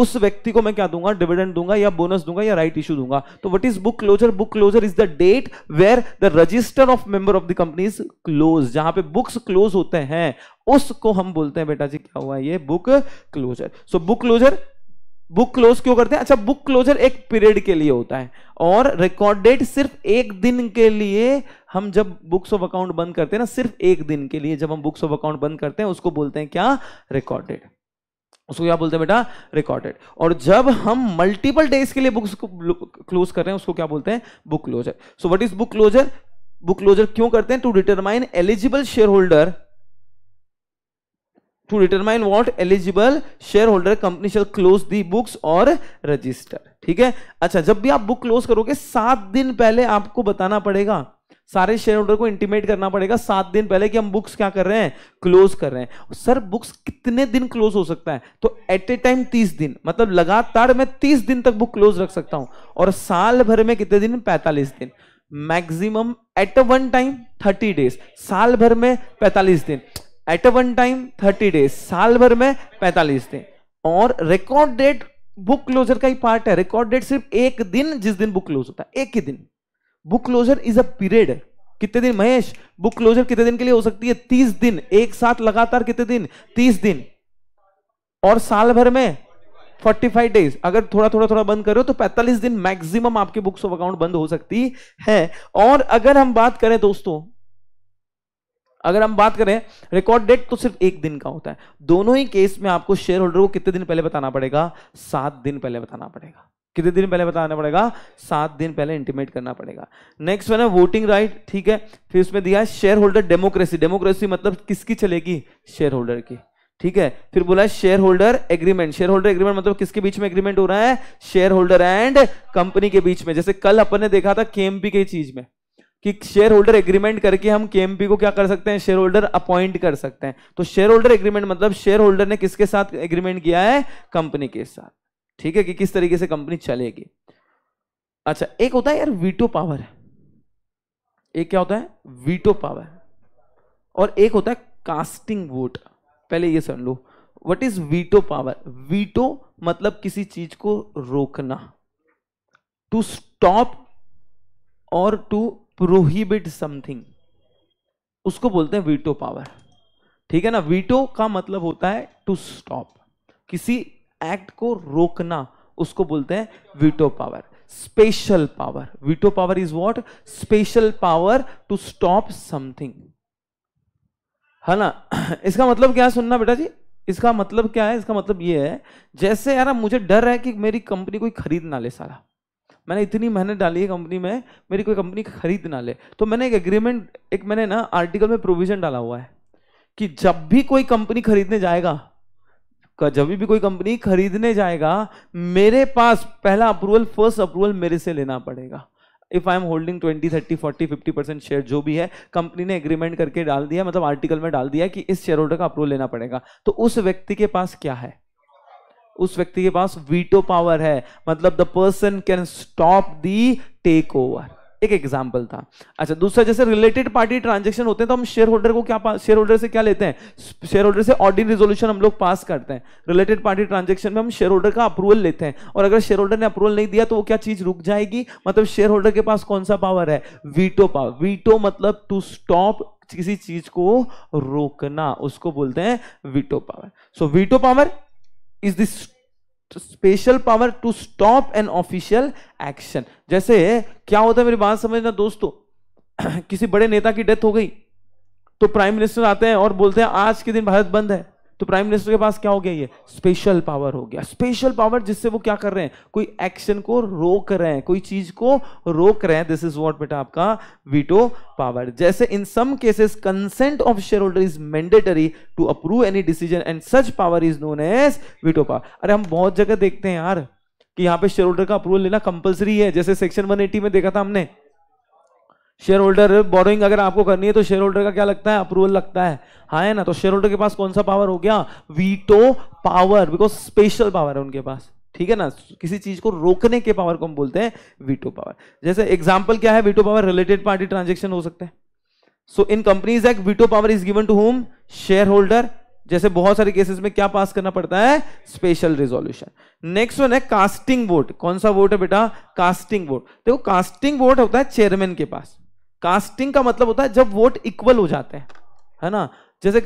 उस व्यक्ति को मैं क्या दूंगा डिविडेंड दूंगा या बोनस दूंगा या राइट इश्यू दूंगा तो what is book closure book closure is the date where the register of member of the company is close जहां पे बुक्स क्लोज होते हैं उसको हम बोलते हैं बेटा जी क्या हुआ ये book closure so book closure book close क्यों करते हैं अच्छा बुक क्लोजर एक पीरियड के लिए होता है और रिकॉर्ड डेट सिर्फ एक दिन के लिए हम जब बुक्स ऑफ अकाउंट बंद करते हैं ना सिर्फ एक दिन के लिए जब हम बुक्स ऑफ अकाउंट बंद करते हैं उसको बोलते हैं क्या रिकॉर्डेड उसको क्या बोलते हैं बेटा रिकॉर्डेड और जब हम मल्टीपल डेज के लिए बुक्स को क्लोज कर रहे हैं उसको क्या बोलते हैं book closure so what is book closure book closure क्यों करते हैं to determine eligible shareholder to determine what eligible shareholder company shall close the books or register ठीक है अच्छा जब भी आप बुक क्लोज करोगे सात दिन पहले आपको बताना पड़ेगा सारे शेयर होल्डर को इंटीमेट करना पड़ेगा सात दिन पहले कि हम बुक्स क्या कर रहे हैं क्लोज कर रहे हैं सर बुक्स कितने दिन क्लोज हो सकता है तो एट ए टाइम तीस दिन मतलब लगातार मैं तीस दिन तक बुक क्लोज रख सकता हूं और साल भर में कितने दिन पैंतालीस दिन maximum at one time thirty days साल भर में पैंतालीस दिन at a one time thirty days साल भर में पैंतालीस दिन और रिकॉर्ड डेट बुक क्लोजर का ही पार्ट है रिकॉर्ड डेट सिर्फ एक दिन जिस दिन बुक क्लोज होता है एक ही दिन book closure is a period कितने दिन महेश बुक क्लोजर कितने दिन के लिए हो सकती है तीस दिन एक साथ लगातार कितने दिन तीस दिन और साल भर में फोर्टी फाइव डेज अगर थोड़ा थोड़ा थोड़ा बंद करो तो पैंतालीस दिन मैक्सिमम आपके बुक्स ऑफ अकाउंट बंद हो सकती है और अगर हम बात करें दोस्तों अगर हम बात करें रिकॉर्ड डेट तो सिर्फ एक दिन का होता है दोनों ही केस में आपको शेयर होल्डर को कितने दिन पहले बताना पड़ेगा सात दिन पहले बताना पड़ेगा कितने दिन पहले बताना पड़ेगा सात दिन पहले इंटीमेट करना पड़ेगा नेक्स्ट वन है वोटिंग राइट ठीक है फिर उसमें दिया है शेयर होल्डर डेमोक्रेसी डेमोक्रेसी मतलब किसकी चलेगी शेयर होल्डर की ठीक है फिर बोला है shareholder agreement shareholder agreement मतलब किसके बीच में एग्रीमेंट हो रहा है शेयर होल्डर एंड कंपनी के बीच में जैसे कल अपन ने देखा था केएमपी के चीज में कि शेयर होल्डर एग्रीमेंट करके हम के को क्या कर सकते हैं शेयर होल्डर अपॉइंट कर सकते हैं तो शेयर होल्डर एग्रीमेंट मतलब शेयर होल्डर ने किसके साथ एग्रीमेंट किया है कंपनी के साथ ठीक है कि किस तरीके से कंपनी चलेगी अच्छा एक होता है यार वीटो पावर एक क्या होता है वीटो पावर और एक होता है कास्टिंग वोट पहले ये समझ लो what is veto power veto मतलब किसी चीज को रोकना टू स्टॉप और टू प्रोहिबिट समथिंग उसको बोलते हैं वीटो पावर ठीक है ना वीटो का मतलब होता है टू स्टॉप किसी एक्ट को रोकना उसको बोलते हैं veto power special power veto power is what special power to stop something है ना इसका मतलब क्या है सुनना बेटा जी इसका मतलब क्या है इसका मतलब ये है जैसे यार मुझे डर है कि मेरी कंपनी कोई खरीद ना ले सारा मैंने इतनी मेहनत डाली है कंपनी में मेरी कोई कंपनी खरीद ना ले तो मैंने एक एग्रीमेंट एक मैंने ना आर्टिकल में प्रोविजन डाला हुआ है कि जब भी कोई कंपनी खरीदने जाएगा जब भी कोई कंपनी खरीदने जाएगा मेरे पास पहला अप्रूवल फर्स्ट अप्रूवल मेरे से लेना पड़ेगा if I am holding twenty thirty forty fifty percent share जो भी है कंपनी ने एग्रीमेंट करके डाल दिया मतलब आर्टिकल में डाल दिया कि इस शेयर होल्डर का अप्रूवल लेना पड़ेगा तो उस व्यक्ति के पास क्या है उस व्यक्ति के पास वीटो पावर है मतलब the person can stop the takeover एक एग्जाम्पल था अच्छा दूसरा जैसे रिलेटेड पार्टी ट्रांजेक्शन होते हैं तो हम शेयर होल्डर को क्या शेयर होल्डर से क्या लेते हैं शेयर होल्डर से ऑर्डिन रिजोल्यूशन हम लोग पास करते हैं रिलेटेड पार्टी ट्रांजेक्शन में हम शेयर होल्डर का अप्रूवल लेते हैं और अगर शेयर होल्डर ने अप्रूवल नहीं दिया तो वो क्या चीज रुक जाएगी मतलब शेयर होल्डर के पास कौन सा पावर है वीटो पावर वीटो मतलब टू स्टॉप किसी चीज को रोकना उसको बोलते हैं veto power so veto power is this special power to stop an official action जैसे क्या होता है मेरी बात समझना दोस्तों किसी बड़े नेता की डेथ हो गई तो प्राइम मिनिस्टर आते हैं और बोलते हैं आज के दिन भारत बंद है तो प्राइम मिनिस्टर के पास क्या हो गया ये स्पेशल पावर हो गया स्पेशल पावर जिससे वो क्या कर रहे हैं कोई एक्शन को रोक रहे हैं कोई चीज को रोक रहे हैं दिस इज व्हाट बेटा आपका वीटो पावर जैसे in some cases consent of shareholder is mandatory to approve any decision and such power is known as veto power अरे हम बहुत जगह देखते हैं यार कि यहाँ पे शेयर होल्डर का अप्रूवल लेना कंपलसरी है जैसे सेक्शन वन में देखा था हमने शेयर होल्डर बोरोइंग अगर आपको करनी है तो शेयर होल्डर का क्या लगता है अप्रूवल लगता है हाँ है ना तो शेयर होल्डर के पास कौन सा पावर हो गया veto power because special power है उनके पास ठीक है ना किसी चीज को रोकने के पावर को हम बोलते हैं वीटो पावर जैसे एग्जाम्पल क्या है veto power related party transaction हो सकते हैं so in companies act veto power is given to whom shareholder जैसे बहुत सारे केसेस में क्या पास करना पड़ता है स्पेशल रिजोल्यूशन नेक्स्ट वन है कास्टिंग वोट कौन सा वोट है बेटा कास्टिंग वोट देखो कास्टिंग वोट होता है चेयरमैन के पास कास्टिंग का मतलब होता है जब वोट इक्वल हो जाते हैं है ना जैसे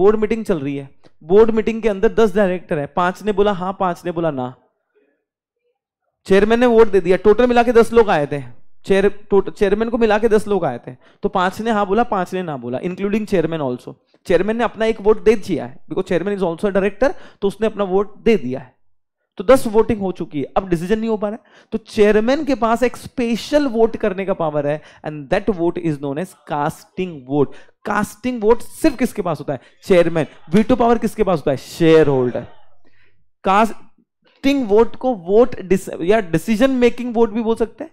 बोर्ड मीटिंग चल रही है बोर्ड मीटिंग के अंदर दस डायरेक्टर है पांच ने बोला हाँ पांच ने बोला ना चेयरमैन ने वोट दे दिया टोटल मिला के दस लोग आए थे चेयर चेयरमैन को मिला के दस लोग आए थे तो पांच ने हाँ बोला पांच ने ना बोला इंक्लूडिंग चेयरमैन ऑल्सो चेयरमैन ने अपना एक वोट दे दिया है because chairman is also director तो उसने अपना वोट दे दिया है तो 10 वोटिंग हो चुकी है अब डिसीजन नहीं हो पा रहा है तो चेयरमैन के पास एक स्पेशल वोट करने का पावर है and that vote is known as casting vote casting vote सिर्फ किसके पास होता है चेयरमैन वीटो पावर किसके पास होता है शेयर होल्डर कास्टिंग वोट को वोट या डिसीजन मेकिंग वोट भी बोल सकते हैं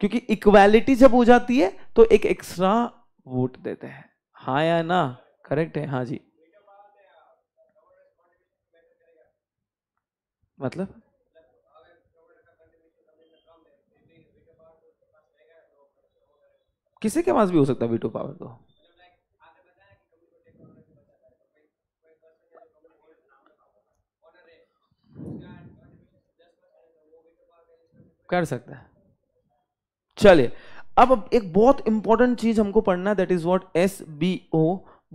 क्योंकि इक्वालिटी जब हो जाती है तो एक एक्स्ट्रा वोट देते हैं हाँ या ना करेक्ट है हाँ जी मतलब किसी के पास भी हो सकता है वीटो पावर तो कर सकता है चलिए अब एक बहुत इंपॉर्टेंट चीज हमको पढ़ना है that is what S B O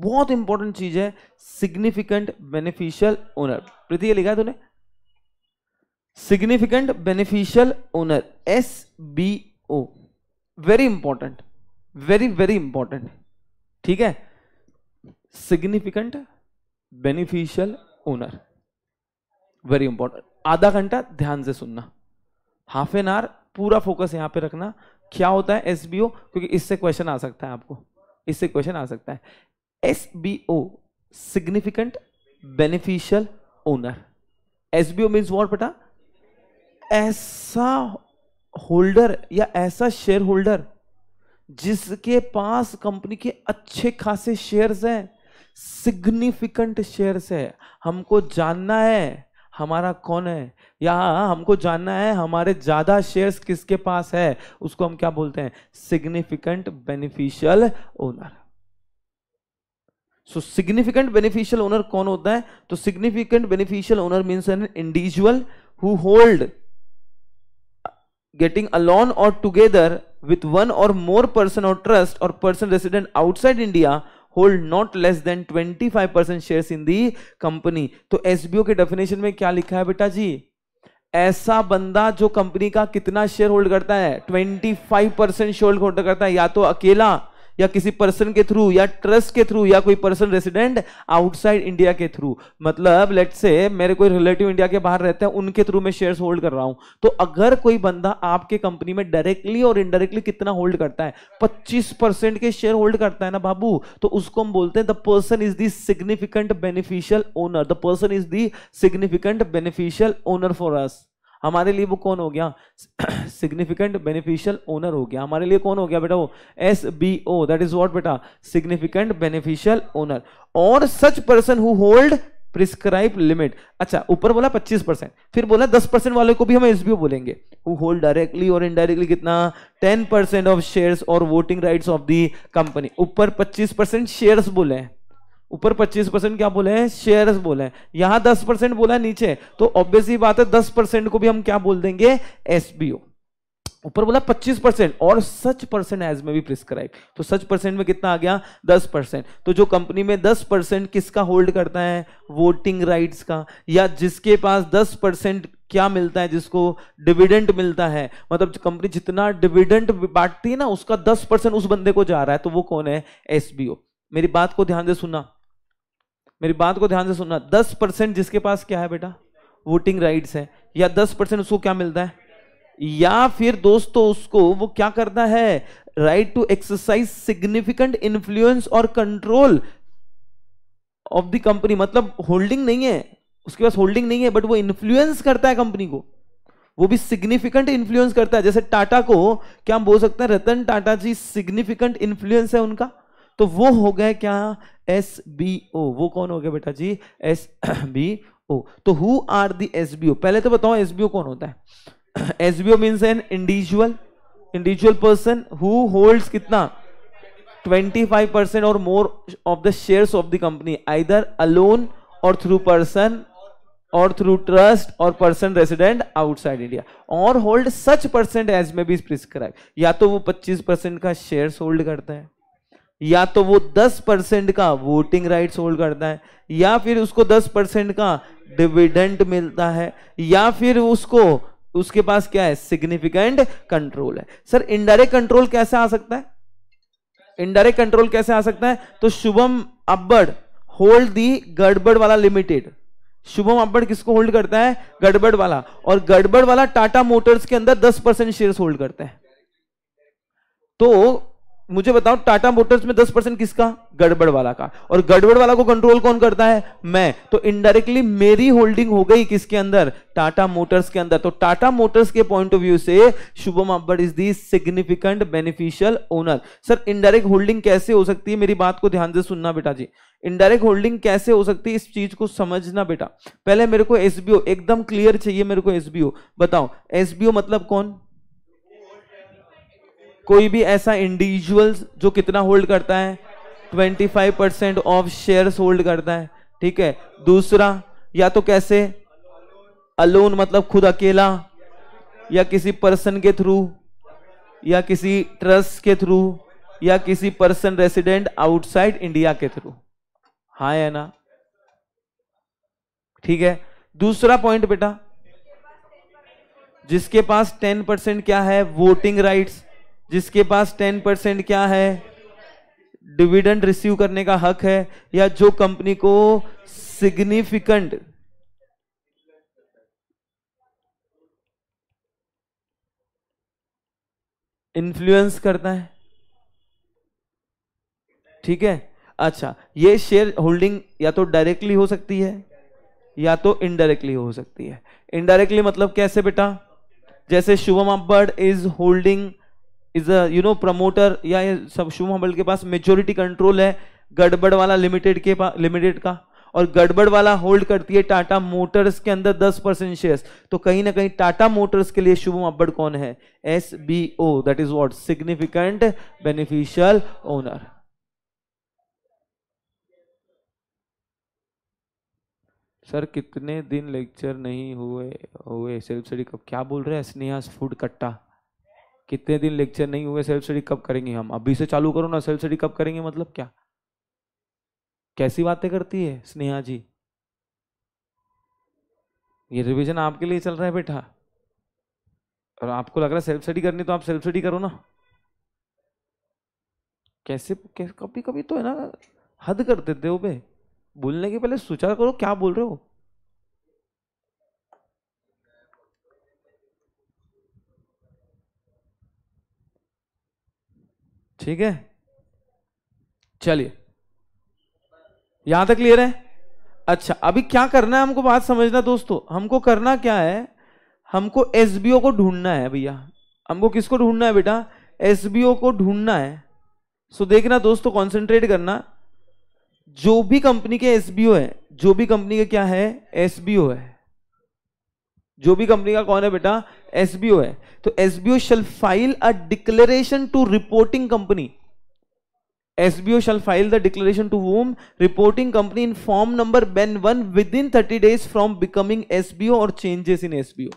बहुत इंपॉर्टेंट चीज है सिग्निफिकेंट बेनिफिशियल ओनर प्रीति लिखा है तूने significant beneficial owner S B O very important very very important ठीक है significant beneficial owner very important आधा घंटा ध्यान से सुनना हाफ एन आवर पूरा फोकस यहां पे रखना क्या होता है एस बी ओ क्योंकि इससे क्वेश्चन आ सकता है आपको इससे क्वेश्चन आ सकता है S B O significant beneficial owner S B O means what बेटा ऐसा होल्डर या ऐसा शेयर होल्डर जिसके पास कंपनी के अच्छे खासे शेयर्स हैं सिग्निफिकेंट शेयर्स है हमको जानना है हमारा कौन है या हमको जानना है हमारे ज्यादा शेयर्स किसके पास है उसको हम क्या बोलते हैं significant beneficial owner so significant beneficial owner कौन होता है तो significant beneficial owner means an individual who hold getting alone or together with one or more person or trust or person resident outside India hold not less than 25 percent share in the company तो SBO के definition में क्या लिखा है बेटा जी ऐसा बंदा जो कंपनी का कितना शेयर होल्ड करता है 25 परसेंट शेयर होल्ड करता है या तो अकेला या किसी पर्सन के थ्रू या ट्रस्ट के थ्रू या कोई पर्सन रेसिडेंट आउटसाइड इंडिया के थ्रू मतलब लेट से मेरे कोई रिलेटिव इंडिया के बाहर रहते हैं उनके थ्रू मैं शेयर होल्ड कर रहा हूं तो अगर कोई बंदा आपके कंपनी में डायरेक्टली और इनडायरेक्टली कितना होल्ड करता है पच्चीस परसेंट के शेयर होल्ड करता है ना बाबू तो उसको हम बोलते हैं the person is the significant beneficial owner the person is the significant beneficial owner for us हमारे लिए वो कौन हो गया सिग्निफिकेंट बेनिफिशियल ओनर हो गया हमारे लिए कौन हो गया बेटा वो S B O that is what बेटा significant beneficial owner or such person who hold prescribe limit अच्छा ऊपर बोला 25 परसेंट फिर बोला 10 परसेंट वाले को भी हम एसबीओ बोलेंगे who hold directly or indirectly कितना 10 percent of shares or voting rights of the company ऊपर 25 परसेंट शेयर्स बोले हैं ऊपर 25 परसेंट क्या बोले हैं शेयर बोले हैं यहां 10 परसेंट बोला है नीचे तो ऑब्वियसली बात है 10 परसेंट को भी हम क्या बोल देंगे एसबीओ ऊपर बोला 25 परसेंट और सच percent as may be prescribe तो सच परसेंट में कितना आ गया 10 परसेंट तो जो कंपनी में 10 परसेंट किसका होल्ड करता है वोटिंग राइट्स का या जिसके पास 10 परसेंट क्या मिलता है जिसको डिविडेंट मिलता है मतलब कंपनी जितना डिविडेंट बांटती है ना उसका दस परसेंट उस बंदे को जा रहा है तो वो कौन है एसबीओ मेरी बात को ध्यान से सुना मेरी बात को ध्यान से सुनना दस परसेंट जिसके पास क्या है बेटा वोटिंग राइट्स है या दस परसेंट उसको क्या मिलता है या फिर दोस्तों उसको वो क्या करता है right to exercise significant influence or control of the company मतलब होल्डिंग नहीं है उसके पास होल्डिंग नहीं है बट वो इन्फ्लुएंस करता है कंपनी को वो भी सिग्निफिकेंट इन्फ्लुएंस करता है जैसे टाटा को क्या हम बोल सकते हैं रतन टाटा जी सिग्निफिकेंट इन्फ्लुएंस है उनका तो वो हो गए क्या एस बी ओ वो कौन हो गया बेटा जी एस बी ओ तो who are the S B O पहले तो बताओ एस बी ओ कौन होता है S B O means an individual individual person who holds कितना 25 percent or more of the shares of the company either alone or through person or through trust or person resident outside India or hold such percent as may be prescribe या तो वो 25 percent का shares hold करते हैं या तो वो 10 percent का वोटिंग राइट्स होल्ड करता है या फिर उसको 10 परसेंट का डिविडेंड मिलता है या फिर उसको उसके पास क्या है सिग्निफिकेंट कंट्रोल है सर इनडायरेक्ट कंट्रोल कैसे आ सकता है इनडायरेक्ट कंट्रोल कैसे आ सकता है तो शुभम अब्बड़ होल्ड दी गड़बड़ वाला लिमिटेड शुभम अब्बड़ किसको होल्ड करता है गड़बड़ वाला और गड़बड़ वाला टाटा मोटर्स के अंदर 10 परसेंट शेयर होल्ड करते हैं तो मुझे बताओ टाटा मोटर्स में 10 परसेंट किसका गड़बड़ वाला का और गड़बड़ वाला को कंट्रोल कौन करता है मैं तो इनडायरेक्टली मेरी होल्डिंग हो गई किसके अंदर टाटा मोटर्स के अंदर तो टाटा मोटर्स के पॉइंट ऑफ व्यू से Shubham Abbar is the significant beneficial owner sir indirect holding कैसे हो सकती है मेरी बात को ध्यान से सुनना बेटा जी इनडायरेक्ट होल्डिंग कैसे हो सकती है इस चीज को समझना बेटा पहले मेरे को एसबीओ एकदम क्लियर चाहिए मेरे को एसबीओ बताओ एसबीओ मतलब कौन कोई भी ऐसा इंडिविजुअल जो कितना होल्ड करता है 25 परसेंट ऑफ शेयर होल्ड करता है ठीक है दूसरा या तो कैसे अलोन मतलब खुद अकेला या किसी पर्सन के थ्रू या किसी ट्रस्ट के थ्रू या किसी पर्सन रेसिडेंट आउटसाइड इंडिया के थ्रू हा है ना ठीक है दूसरा पॉइंट बेटा जिसके पास टेन परसेंट क्या है वोटिंग राइट्स जिसके पास टेन परसेंट क्या है डिविडेंड रिसीव करने का हक है या जो कंपनी को सिग्निफिकेंट इन्फ्लुएंस करता है ठीक है अच्छा ये शेयर होल्डिंग या तो डायरेक्टली हो सकती है या तो इनडायरेक्टली हो सकती है इनडायरेक्टली मतलब कैसे बेटा जैसे Shubham Abbad is holding is you know promoter या सब शुभ हम्बल के पास मेजोरिटी कंट्रोल है गड़बड़ वाला लिमिटेड के पास लिमिटेड का और गड़बड़ वाला होल्ड करती है टाटा मोटर्स के अंदर 10 परसेंट शेयर तो कहीं ना कहीं टाटा मोटर्स के लिए शुभम अब्बड़ कौन है S B O that is what significant beneficial owner sir कितने दिन लेक्चर नहीं हुए हुए सेल्फ स्टडी कब क्या बोल रहे हैं स्नेहा फूड कट्टा कितने दिन लेक्चर नहीं हुए सेल्फ स्टडी कब करेंगे हम अभी से चालू करो ना सेल्फ स्टडी कब करेंगे मतलब क्या कैसी बातें करती है स्नेहा जी ये रिविजन आपके लिए चल रहा है बेटा और आपको लग रहा है सेल्फ स्टडी करनी तो आप सेल्फ स्टडी करो ना कैसे, कभी कभी तो है ना हद कर देते हो बे बोलने के पहले सुचार करो क्या बोल रहे हो ठीक है चलिए यहां तक क्लियर है अच्छा अभी क्या करना है हमको बात समझना दोस्तों हमको करना क्या है हमको एस को ढूंढना है भैया हमको किसको ढूंढना है बेटा एस को ढूंढना है सो देखना दोस्तों कॉन्सेंट्रेट करना जो भी कंपनी के एस है जो भी कंपनी के क्या है एस है जो भी कंपनी का कौन है बेटा एसबीओ है तो SBO shall file a declaration to reporting company SBO shall file the declaration to home reporting company in form number BEN one within thirty days from becoming SBO or changes in SBO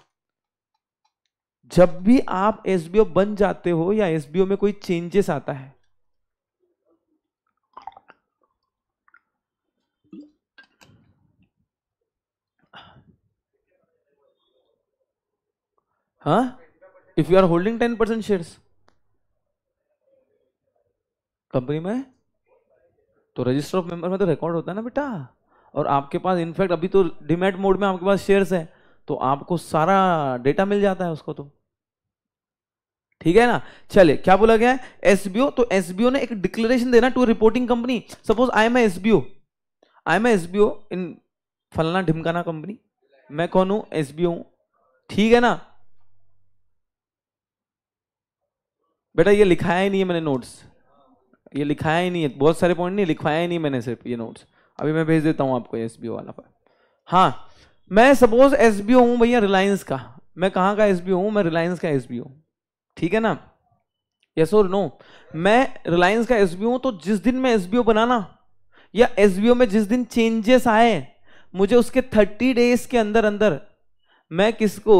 जब भी आप SBO बन जाते हो या SBO में कोई changes आता है if you are holding ten percent shares company में तो रजिस्टर ऑफ मेंबर में तो रिकॉर्ड होता है ना बेटा और आपके पास इनफैक्ट अभी तो डिमेट मोड में आपके पास शेयर्स है तो आपको सारा डेटा मिल जाता है उसको तो ठीक है ना चले क्या बोला गया है एसबीओ तो एसबीओ ने एक डिक्लेरेशन देना to reporting company suppose I am SBO I am SBO in फलना ढिमकाना कंपनी मैं कौन हूं एसबीओ हूं ठीक है ना बेटा ये लिखाया ही नहीं है मैंने नोट्स ये लिखाया ही नहीं है बहुत सारे पॉइंट नहीं लिखवाया ही नहीं मैंने सिर्फ ये नोट्स अभी मैं भेज देता हूँ आपको एस वाला पर हाँ मैं सपोज एस बी हूँ भैया रिलायंस का मैं कहाँ का एस बी ओ हूँ मैं रिलायंस का एस बी ओ ठीक है ना यस और नो मैं रिलायंस का एस बी हूँ तो जिस दिन मैं एस बी ओ बनाना या एस बी ओ में जिस दिन चेंजेस आए मुझे उसके थर्टी डेज के अंदर अंदर मैं किसको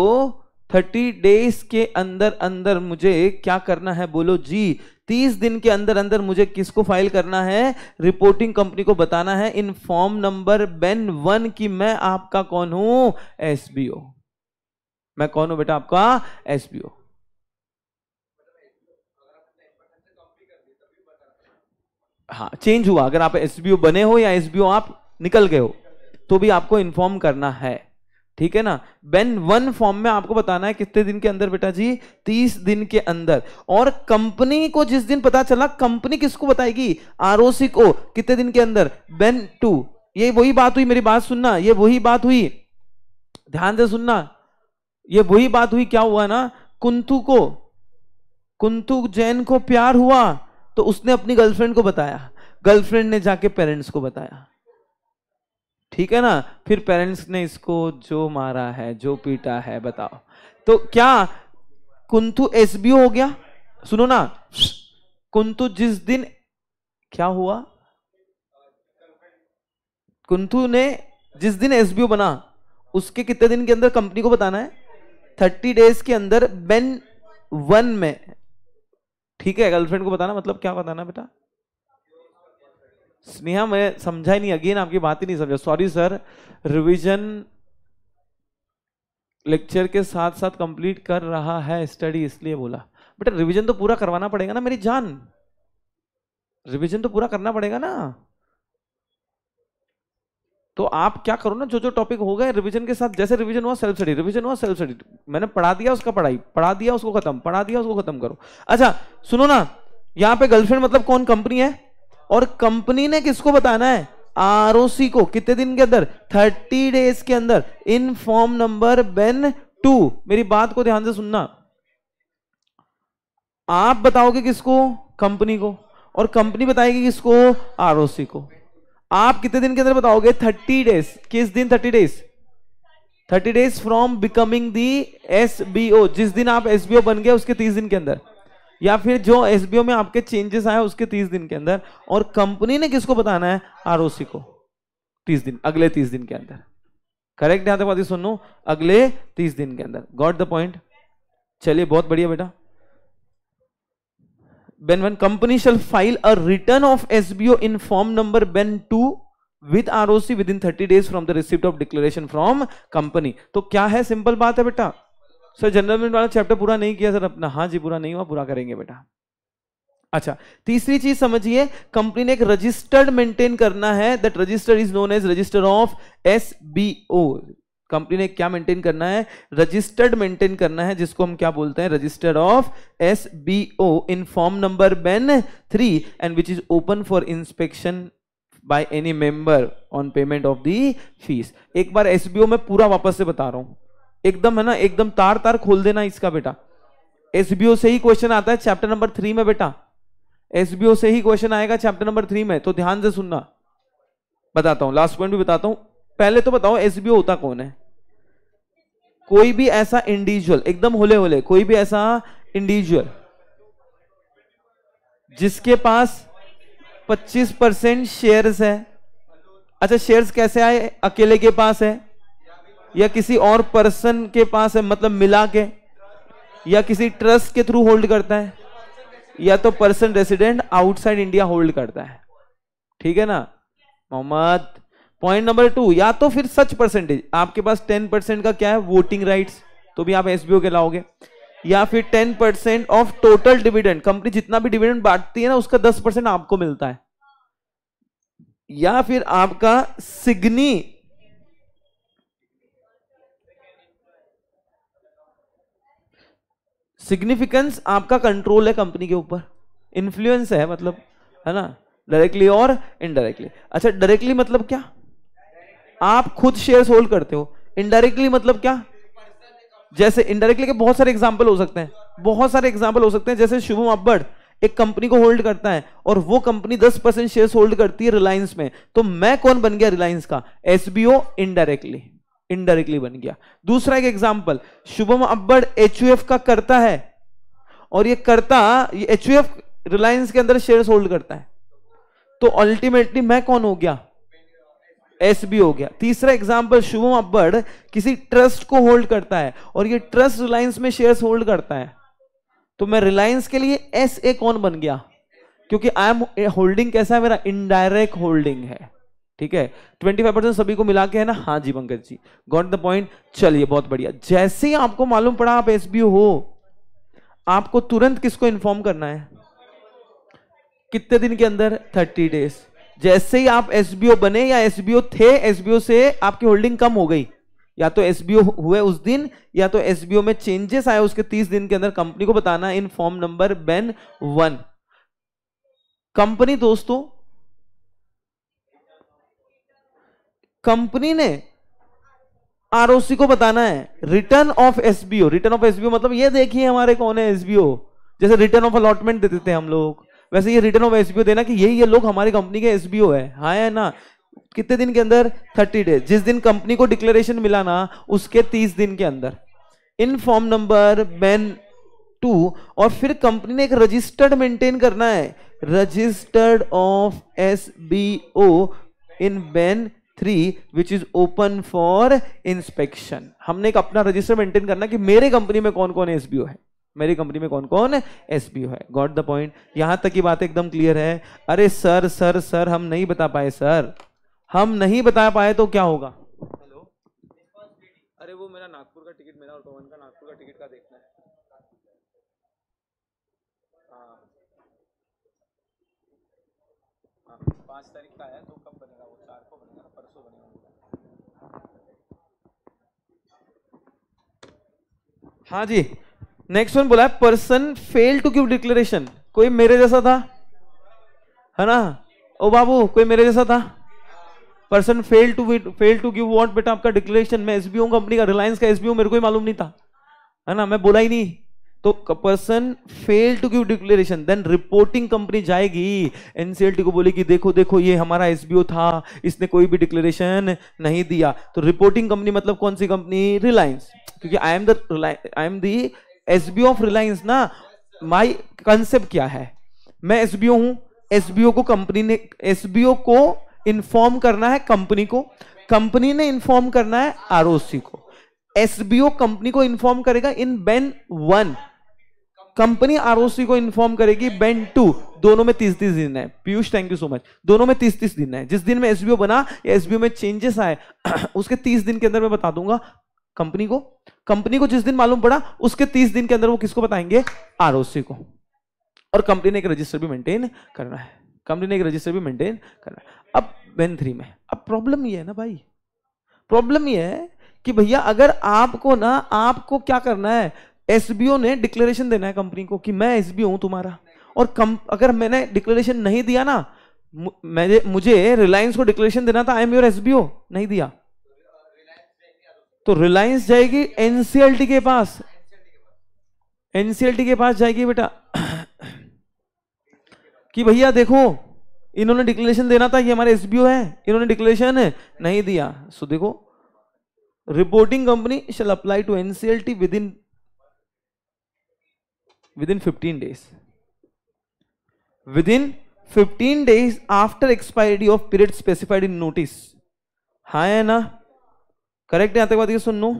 थर्टी डेज के अंदर अंदर मुझे क्या करना है बोलो जी तीस दिन के अंदर अंदर मुझे किसको फाइल करना है रिपोर्टिंग कंपनी को बताना है in form number BEN one की मैं आपका कौन हूं एसबीओ मैं कौन हूं बेटा आपका एसबीओ हाँ चेंज हुआ अगर आप एसबीओ बने हो या एसबीओ आप निकल गए हो तो भी आपको इन्फॉर्म करना है ठीक है ना वेन वन फॉर्म में आपको बताना है कितने दिन के अंदर बेटा जी तीस दिन के अंदर और कंपनी को जिस दिन पता चला कंपनी किसको बताएगी आरओसी को कितने दिन के अंदर वेन टू ये वही बात हुई मेरी बात सुनना ये वही बात हुई ध्यान से सुनना ये वही बात हुई क्या हुआ ना कुंतु को कुंतु जैन को प्यार हुआ तो उसने अपनी गर्लफ्रेंड को बताया गर्लफ्रेंड ने जाके पेरेंट्स को बताया ठीक है ना फिर पेरेंट्स ने इसको जो मारा है जो पीटा है बताओ तो क्या कुंतु एसबीओ हो गया सुनो ना कुंतु जिस दिन क्या हुआ कुंतु ने जिस दिन एसबीओ बना उसके कितने दिन के अंदर कंपनी को बताना है थर्टी डेज के अंदर बेन वन में ठीक है गर्लफ्रेंड को बताना मतलब क्या बताना बेटा स्नेहा मैं समझा ही नहीं अगेन आपकी बात ही नहीं समझा सॉरी सर रिवीजन लेक्चर के साथ साथ कंप्लीट कर रहा है स्टडी इसलिए बोला बेटा रिवीजन तो पूरा करवाना पड़ेगा ना मेरी जान रिवीजन तो पूरा करना पड़ेगा ना तो आप क्या करो ना जो जो टॉपिक हो गए रिवीजन के साथ जैसे रिवीजन हुआ सेल्फ स्टडी रिवीजन हुआ सेल्फ स्टडी मैंने पढ़ा दिया उसका पढ़ाई पढ़ा दिया उसको खत्म पढ़ा दिया उसको खत्म करो अच्छा सुनो ना यहाँ पे गर्लफ्रेंड मतलब कौन कंपनी है और कंपनी ने किसको बताना है आरओसी को कितने दिन के अंदर थर्टी डेज के अंदर in form number BEN two मेरी बात को ध्यान से सुनना आप बताओगे किसको कंपनी को और कंपनी बताएगी किसको आरओसी को आप कितने दिन के अंदर बताओगे थर्टी डेज किस दिन thirty days thirty days from becoming the S जिस दिन आप एस बन गए उसके तीस दिन के अंदर या फिर जो एस में आपके चेंजेस आए उसके तीस दिन के अंदर और कंपनी ने किसको बताना है आर को तीस दिन अगले तीस दिन के अंदर करेक्ट आतंकवादी सुन लो अगले तीस दिन के अंदर गॉट द पॉइंट चलिए बहुत बढ़िया बेटा BEN one when one company shall file a in form number BEN two with R O C within thirty days from the receipt of declaration from company तो क्या है simple बात है बेटा सर जनरल वाला chapter पूरा नहीं किया सर अपना हाँ जी पूरा नहीं हुआ पूरा करेंगे बेटा अच्छा तीसरी चीज समझिए कंपनी ने एक रजिस्टर्ड मेंटेन करना है that register is known as register of S B O company ने क्या मेंटेन करना है रजिस्टर्ड मेंटेन करना है जिसको हम क्या बोलते हैं register of S B O in form number BEN three and which is open for inspection by any member on payment of the fees एक बार एसबीओ में पूरा वापस से बता रहा हूं एकदम है ना एकदम तार तार खोल देना इसका बेटा एसबीओ से ही क्वेश्चन आता है चैप्टर नंबर थ्री में बेटा एसबीओ से ही क्वेश्चन आएगा चैप्टर नंबर थ्री में तो ध्यान से सुनना बताता हूं लास्ट पॉइंट भी बताता हूं पहले तो बताओ एसबीओ होता कौन है कोई भी ऐसा इंडिविजुअल एकदम होले होले कोई भी ऐसा इंडिविजुअल जिसके पास 25 परसेंट शेयर है अच्छा शेयर्स कैसे आए अकेले के पास है या किसी और पर्सन के पास है मतलब मिला के या किसी ट्रस्ट के थ्रू होल्ड करता है या तो person resident outside India hold करता है ठीक है ना मोहम्मद पॉइंट नंबर टू या तो फिर सच परसेंटेज आपके पास टेन परसेंट का क्या है वोटिंग राइट्स तो भी आप एसबीओ के लाओगे या फिर ten percent of total dividend company जितना भी डिविडेंड बांटती है ना उसका दस परसेंट आपको मिलता है या फिर आपका सिग्नी सिग्निफिकेंस आपका कंट्रोल है कंपनी के ऊपर इन्फ्लुएंस है मतलब है ना डायरेक्टली और इनडायरेक्टली अच्छा डायरेक्टली मतलब क्या आप खुद शेयर होल्ड करते हो इनडायरेक्टली मतलब क्या जैसे इनडायरेक्टली के बहुत सारे एग्जाम्पल हो सकते हैं बहुत सारे एग्जाम्पल हो सकते हैं जैसे शुभम अब्बड़ एक कंपनी को होल्ड करता है और वो कंपनी 10 परसेंट शेयर होल्ड करती है रिलायंस में तो मैं कौन बन गया रिलायंस का एसबीओ इनडायरेक्टली इनडायरेक्टली बन गया दूसरा एक एग्जाम्पल शुभम अब्बर एच का करता है और ये करता ये एच रिलायंस के अंदर शेयर होल्ड करता है तो अल्टीमेटली मैं कौन हो गया एस हो गया तीसरा एग्जाम्पल शुभम अब्बर किसी ट्रस्ट को होल्ड करता है और ये ट्रस्ट रिलायंस में शेयर होल्ड करता है तो मैं रिलायंस के लिए एस कौन बन गया क्योंकि आई एम होल्डिंग कैसा है मेरा इनडायरेक्ट होल्डिंग है ठीक है 25 परसेंट सभी को मिला के है ना हाँ जी Pankaj ji got the point चलिए बहुत बढ़िया जैसे ही आपको मालूम पड़ा आप एस हो आपको तुरंत किसको इन्फॉर्म करना है कितने दिन के अंदर 30 डेज जैसे ही आप एस बने या एस थे एस से आपकी होल्डिंग कम हो गई या तो एस हुए उस दिन या तो एस में चेंजेस आए उसके 30 दिन के अंदर कंपनी को बताना in form number BEN one company दोस्तों कंपनी ने आरओसी को बताना है return of SBO return of SBO मतलब ये देखिए हमारे कौन है एसबीओ जैसे रिटर्न ऑफ अलॉटमेंट दे देते हैं हम लोग वैसे ये रिटर्न ऑफ एसबीओ देना कि यही ये लोग हमारी कंपनी के एसबीओ है हाँ है ना कितने दिन के अंदर थर्टी डेज जिस दिन कंपनी को डिक्लेरेशन मिला ना उसके तीस दिन के अंदर in form number BEN two और फिर कंपनी ने एक रजिस्टर्ड मेंटेन करना है registered of S B O in BEN three which is open for inspection हमने एक अपना रजिस्टर मेंटेन करना कि मेरे कंपनी में कौन कौन एस है मेरी कंपनी में कौन कौन एस बी है गॉट द पॉइंट यहां तक की बात एकदम क्लियर है अरे सर सर सर हम नहीं बता पाए सर हम नहीं बता पाए तो क्या होगा हेलो अरे वो मेरा नागपुर का टिकट मेरा और पवन का नागपुर का टिकट का देखना है हाँ। हाँ, पाँच तारीख का है तो हाँ जी नेक्स्ट वन बोला है person fail to give declaration कोई मेरे जैसा था है ना ओ बाबू कोई मेरे जैसा था person fail to fail to give want बेटा आपका डिक्लेरेशन मैं एसबीओ कंपनी का रिलायंस का एसबीओ मेरे को ही मालूम नहीं था है ना मैं बोला ही नहीं तो person fail to give declaration then reporting company जाएगी एनसीएलटी को बोलेगी देखो देखो ये हमारा एसबीओ था इसने कोई भी डिक्लेरेशन नहीं दिया तो रिपोर्टिंग कंपनी मतलब कौन सी कंपनी रिलायंस क्योंकि I am the I am the SBO of Reliance ना माई कंसेप्ट क्या है मैं एसबीओ हूं एसबीओ को कंपनी ने एसबीओ को इन्फॉर्म करना है कंपनी को कंपनी ने इन्फॉर्म करना है सी को एसबीओ कंपनी को इन्फॉर्म करेगा in BEN one company ROC को इन्फॉर्म करेगी बैंड टू दोनों में तीस तीस दिन है Piyush thank you so much दोनों में तीस तीस दिन है जिस दिन में एसबीओ बना या एसबीओ में चेंजेस आए उसके तीस दिन के अंदर मैं बता दूंगा कंपनी को कंपनी को जिस दिन मालूम पड़ा उसके तीस दिन के अंदर वो किसको बताएंगे आरओसी को और कंपनी ने एक रजिस्टर भी मेंटेन करना है कंपनी ने एक रजिस्टर भी मेंटेन करना है अब वेन थ्री में अब प्रॉब्लम ये है ना भाई प्रॉब्लम ये है कि भैया अगर आपको ना आपको क्या करना है एसबीओ ने डिक्लेरेशन देना है कंपनी को कि मैं एसबीओ हूं तुम्हारा और कम अगर मैंने डिक्लेरेशन नहीं दिया ना मुझे मुझे रिलायंस को डिक्लेरेशन देना था आई एम योर एसबीओ नहीं दिया तो रिलायंस जाएगी एनसीएलटी के पास एनसीएलटी के पास जाएगी बेटा कि भैया देखो इन्होंने डिक्लेरेशन देना था ये हमारे एसबीओ है इन्होंने डिक्लेरेशन नहीं दिया सो देखो reporting company shall apply to NCLT within within 15 days within 15 days after expiry of period specified in notice हाँ है ना करेक्ट है आतंकवादी सुन लो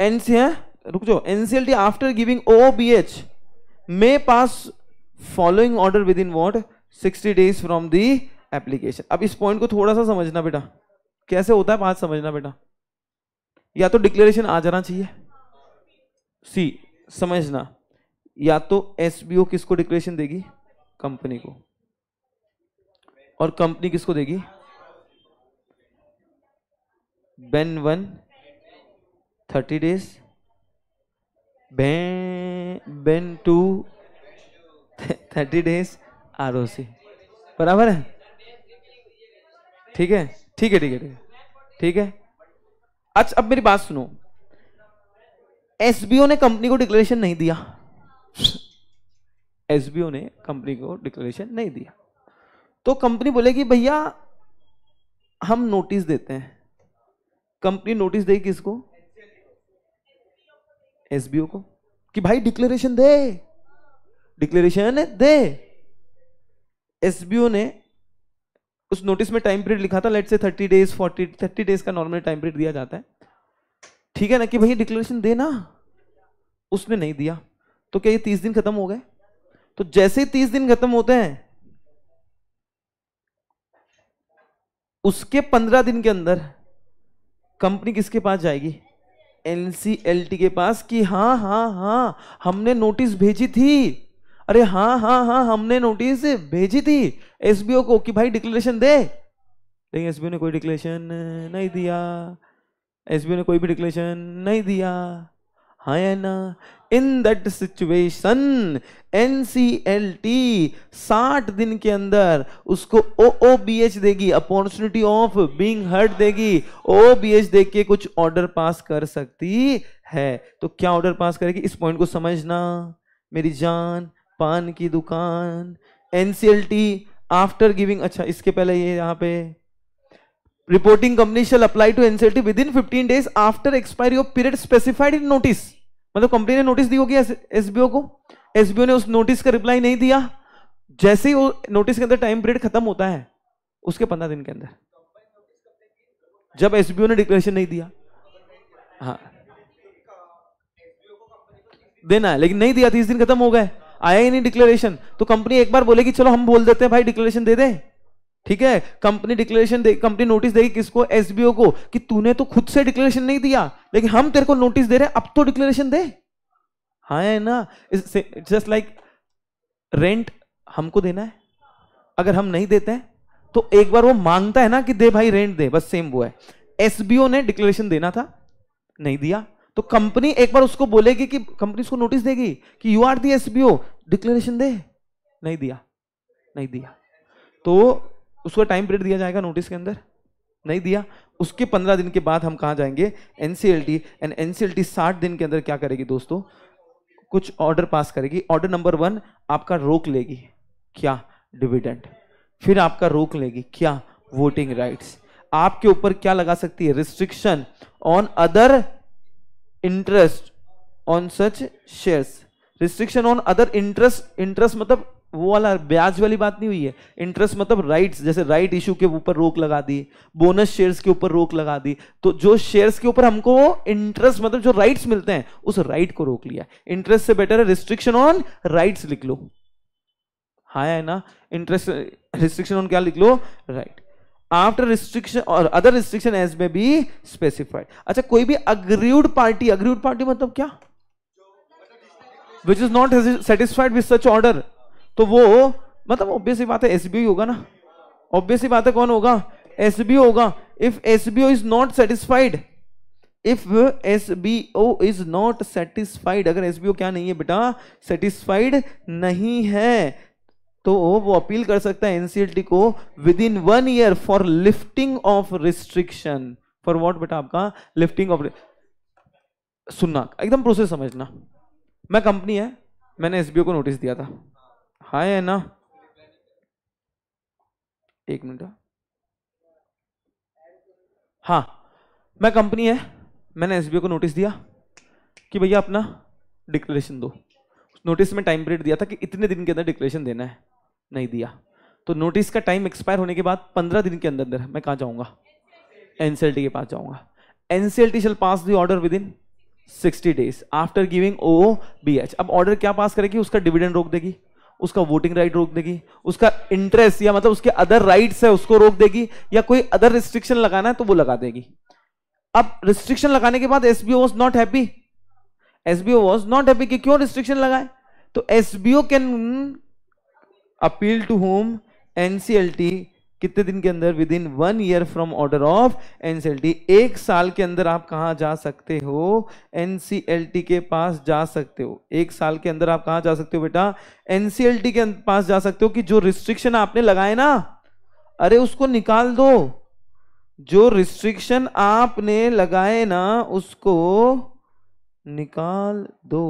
एनसीआर हाँ? रुक जाओ NCLT after giving OBH may pass following order within what 60 days from the application अब इस पॉइंट को थोड़ा सा समझना बेटा कैसे होता है बात समझना बेटा या तो डिक्लेरेशन आ जाना चाहिए सी समझना या तो एस बी ओ किसको डिक्लेरेशन देगी कंपनी को और कंपनी किसको देगी BEN one thirty days BEN two thirty days R O C बराबर है ठीक है ठीक है ठीक है ठीक है ठीक है अच्छा अब मेरी बात सुनो एसबीओ ने कंपनी को डिक्लेरेशन नहीं दिया एसबीओ ने कंपनी को डिक्लेरेशन नहीं दिया तो कंपनी बोलेगी भैया हम नोटिस देते हैं कंपनी नोटिस देगी किसको एसबीओ को कि भाई डिक्लेरेशन दे डिक्लेरेशन दे एसबीओ ने उस नोटिस में टाइम पीरियड लिखा था लेट से thirty days forty thirty days का नॉर्मल टाइम पीरियड दिया जाता है ठीक है ना कि भैया डिक्लेरेशन देना उसने नहीं दिया तो क्या ये तीस दिन खत्म हो गए तो जैसे ही तीस दिन खत्म होते हैं उसके पंद्रह दिन के अंदर कंपनी किसके पास जाएगी एनसीएलटी के पास कि हाँ हाँ हाँ हमने नोटिस भेजी थी अरे हाँ हाँ हाँ हमने नोटिस भेजी थी एसबीओ को कि भाई डिक्लेरेशन दे लेकिन एसबीओ ने कोई डिक्लेरेशन नहीं दिया एस ने कोई भी डिक्लेरेशन नहीं दिया हाँ या ना in that situation N C L T साठ दिन के अंदर उसको ओ ओ बी एच देगी अपॉर्चुनिटी ऑफ बींग हर्ट देगी ओ बी एच दे के कुछ ऑर्डर पास कर सकती है तो क्या ऑर्डर पास करेगी इस पॉइंट को समझना मेरी जान पान की दुकान N C L T after giving अच्छा इसके पहले ये यहाँ पे company shall apply to to within fifteen days after expiry of period specified in notice मतलब कंपनी ने नोटिस दी होगी एसबीओ को एसबीओ ने उस नोटिस का रिप्लाई नहीं दिया जैसे ही वो नोटिस के अंदर टाइम पीरियड खत्म होता है उसके पंद्रह दिन के अंदर जब एसबीओ ने डिक्लेरेशन नहीं दिया हाँ देना है लेकिन नहीं दिया तीस दिन खत्म हो गए आया ही नहीं डिक्लेरेशन तो कंपनी एक बार बोलेगी चलो हम बोल देते हैं भाई डिक्लेरेशन दे दे ठीक है कंपनी डिक्लेरेशन दे कंपनी नोटिस देगी किसको एसबीओ को कि तूने तो खुद से डिक्लेरेशन नहीं दिया लेकिन हम तेरे को नोटिस दे रहे हैं अब तो डिक्लेरेशन दे हाँ है ना जस्ट लाइक रेंट हमको देना है अगर हम नहीं देते हैं तो एक बार वो मांगता है ना कि दे भाई रेंट दे बस सेम वो है एसबीओ ने डिक्लेरेशन देना था नहीं दिया तो कंपनी एक बार उसको बोलेगी कि कंपनी उसको नोटिस देगी कि you are the SBO declaration दे नहीं दिया नहीं दिया तो उसका टाइम पीरियड दिया जाएगा नोटिस के अंदर नहीं दिया उसके पंद्रह दिन के बाद हम कहाँ जाएंगे एनसीएलटी एंड एनसीएलटी साठ दिन के अंदर क्या करेगी दोस्तों कुछ ऑर्डर पास करेगी ऑर्डर नंबर वन आपका रोक लेगी क्या डिविडेंड फिर आपका रोक लेगी क्या वोटिंग राइट्स आपके ऊपर क्या लगा सकती है restriction on other interest on such shares restriction on other interest interest मतलब वो वाला ब्याज वाली बात नहीं हुई है इंटरेस्ट मतलब राइट्स जैसे राइट इशू के ऊपर रोक लगा दी बोनस शेयर्स के ऊपर रोक लगा दी तो जो शेयर्स के ऊपर हमको इंटरेस्ट मतलब जो राइट्स मिलते हैं उस राइट को रोक लिया इंटरेस्ट से बेटर है रिस्ट्रिक्शन ऑन राइट्स लिख लो हाँ है ना इंटरेस्ट रिस्ट्रिक्शन ऑन क्या लिख लो right after restriction or other restriction as may be specified अच्छा कोई भी अग्रीड पार्टी अग्रीड पार्टी मतलब क्या which is not satisfied with such order तो वो मतलब ऑब्वियस ही बात है एस होगा ना ऑब्वियस ही बात है कौन होगा एस होगा if S is not satisfied if S is not satisfied अगर एस क्या नहीं है बेटा सेटिस्फाइड नहीं है तो वो अपील कर सकता है एनसीएलटी को within one year for lifting of restriction for what बेटा आपका लिफ्टिंग ऑफ सुनना एकदम प्रोसेस समझना मैं कंपनी है मैंने एसबीओ को नोटिस दिया था हाय है ना एक मिनट हाँ मैं कंपनी है मैंने एस को नोटिस दिया कि भैया अपना डिक्लेरेशन दो नोटिस में टाइम पीरियड दिया था कि इतने दिन के अंदर डिक्लेरेशन देना है नहीं दिया तो नोटिस का टाइम एक्सपायर होने के बाद पंद्रह दिन के अंदर अंदर मैं कहाँ जाऊँगा एनसीएलटी के पास जाऊँगा NCLT shall pass the order within sixty days after giving O B H अब ऑर्डर क्या पास करेगी उसका डिविडेंड रोक देगी उसका वोटिंग राइट रोक देगी उसका इंटरेस्ट या मतलब उसके अदर राइट्स है उसको रोक देगी या कोई अदर रिस्ट्रिक्शन लगाना है तो वो लगा देगी अब रिस्ट्रिक्शन लगाने के बाद SBO was not happy SBO was not happy कि क्यों रिस्ट्रिक्शन लगाए तो SBO can appeal to home NCLT कितने दिन के अंदर within one year from order of NCLT एक साल के अंदर आप कहाँ जा सकते हो एनसीएलटी के पास जा सकते हो एक साल के अंदर आप कहाँ जा सकते हो बेटा एनसीएलटी के पास जा सकते हो कि जो रिस्ट्रिक्शन आपने लगाए ना अरे उसको निकाल दो जो रिस्ट्रिक्शन आपने लगाए ना उसको निकाल दो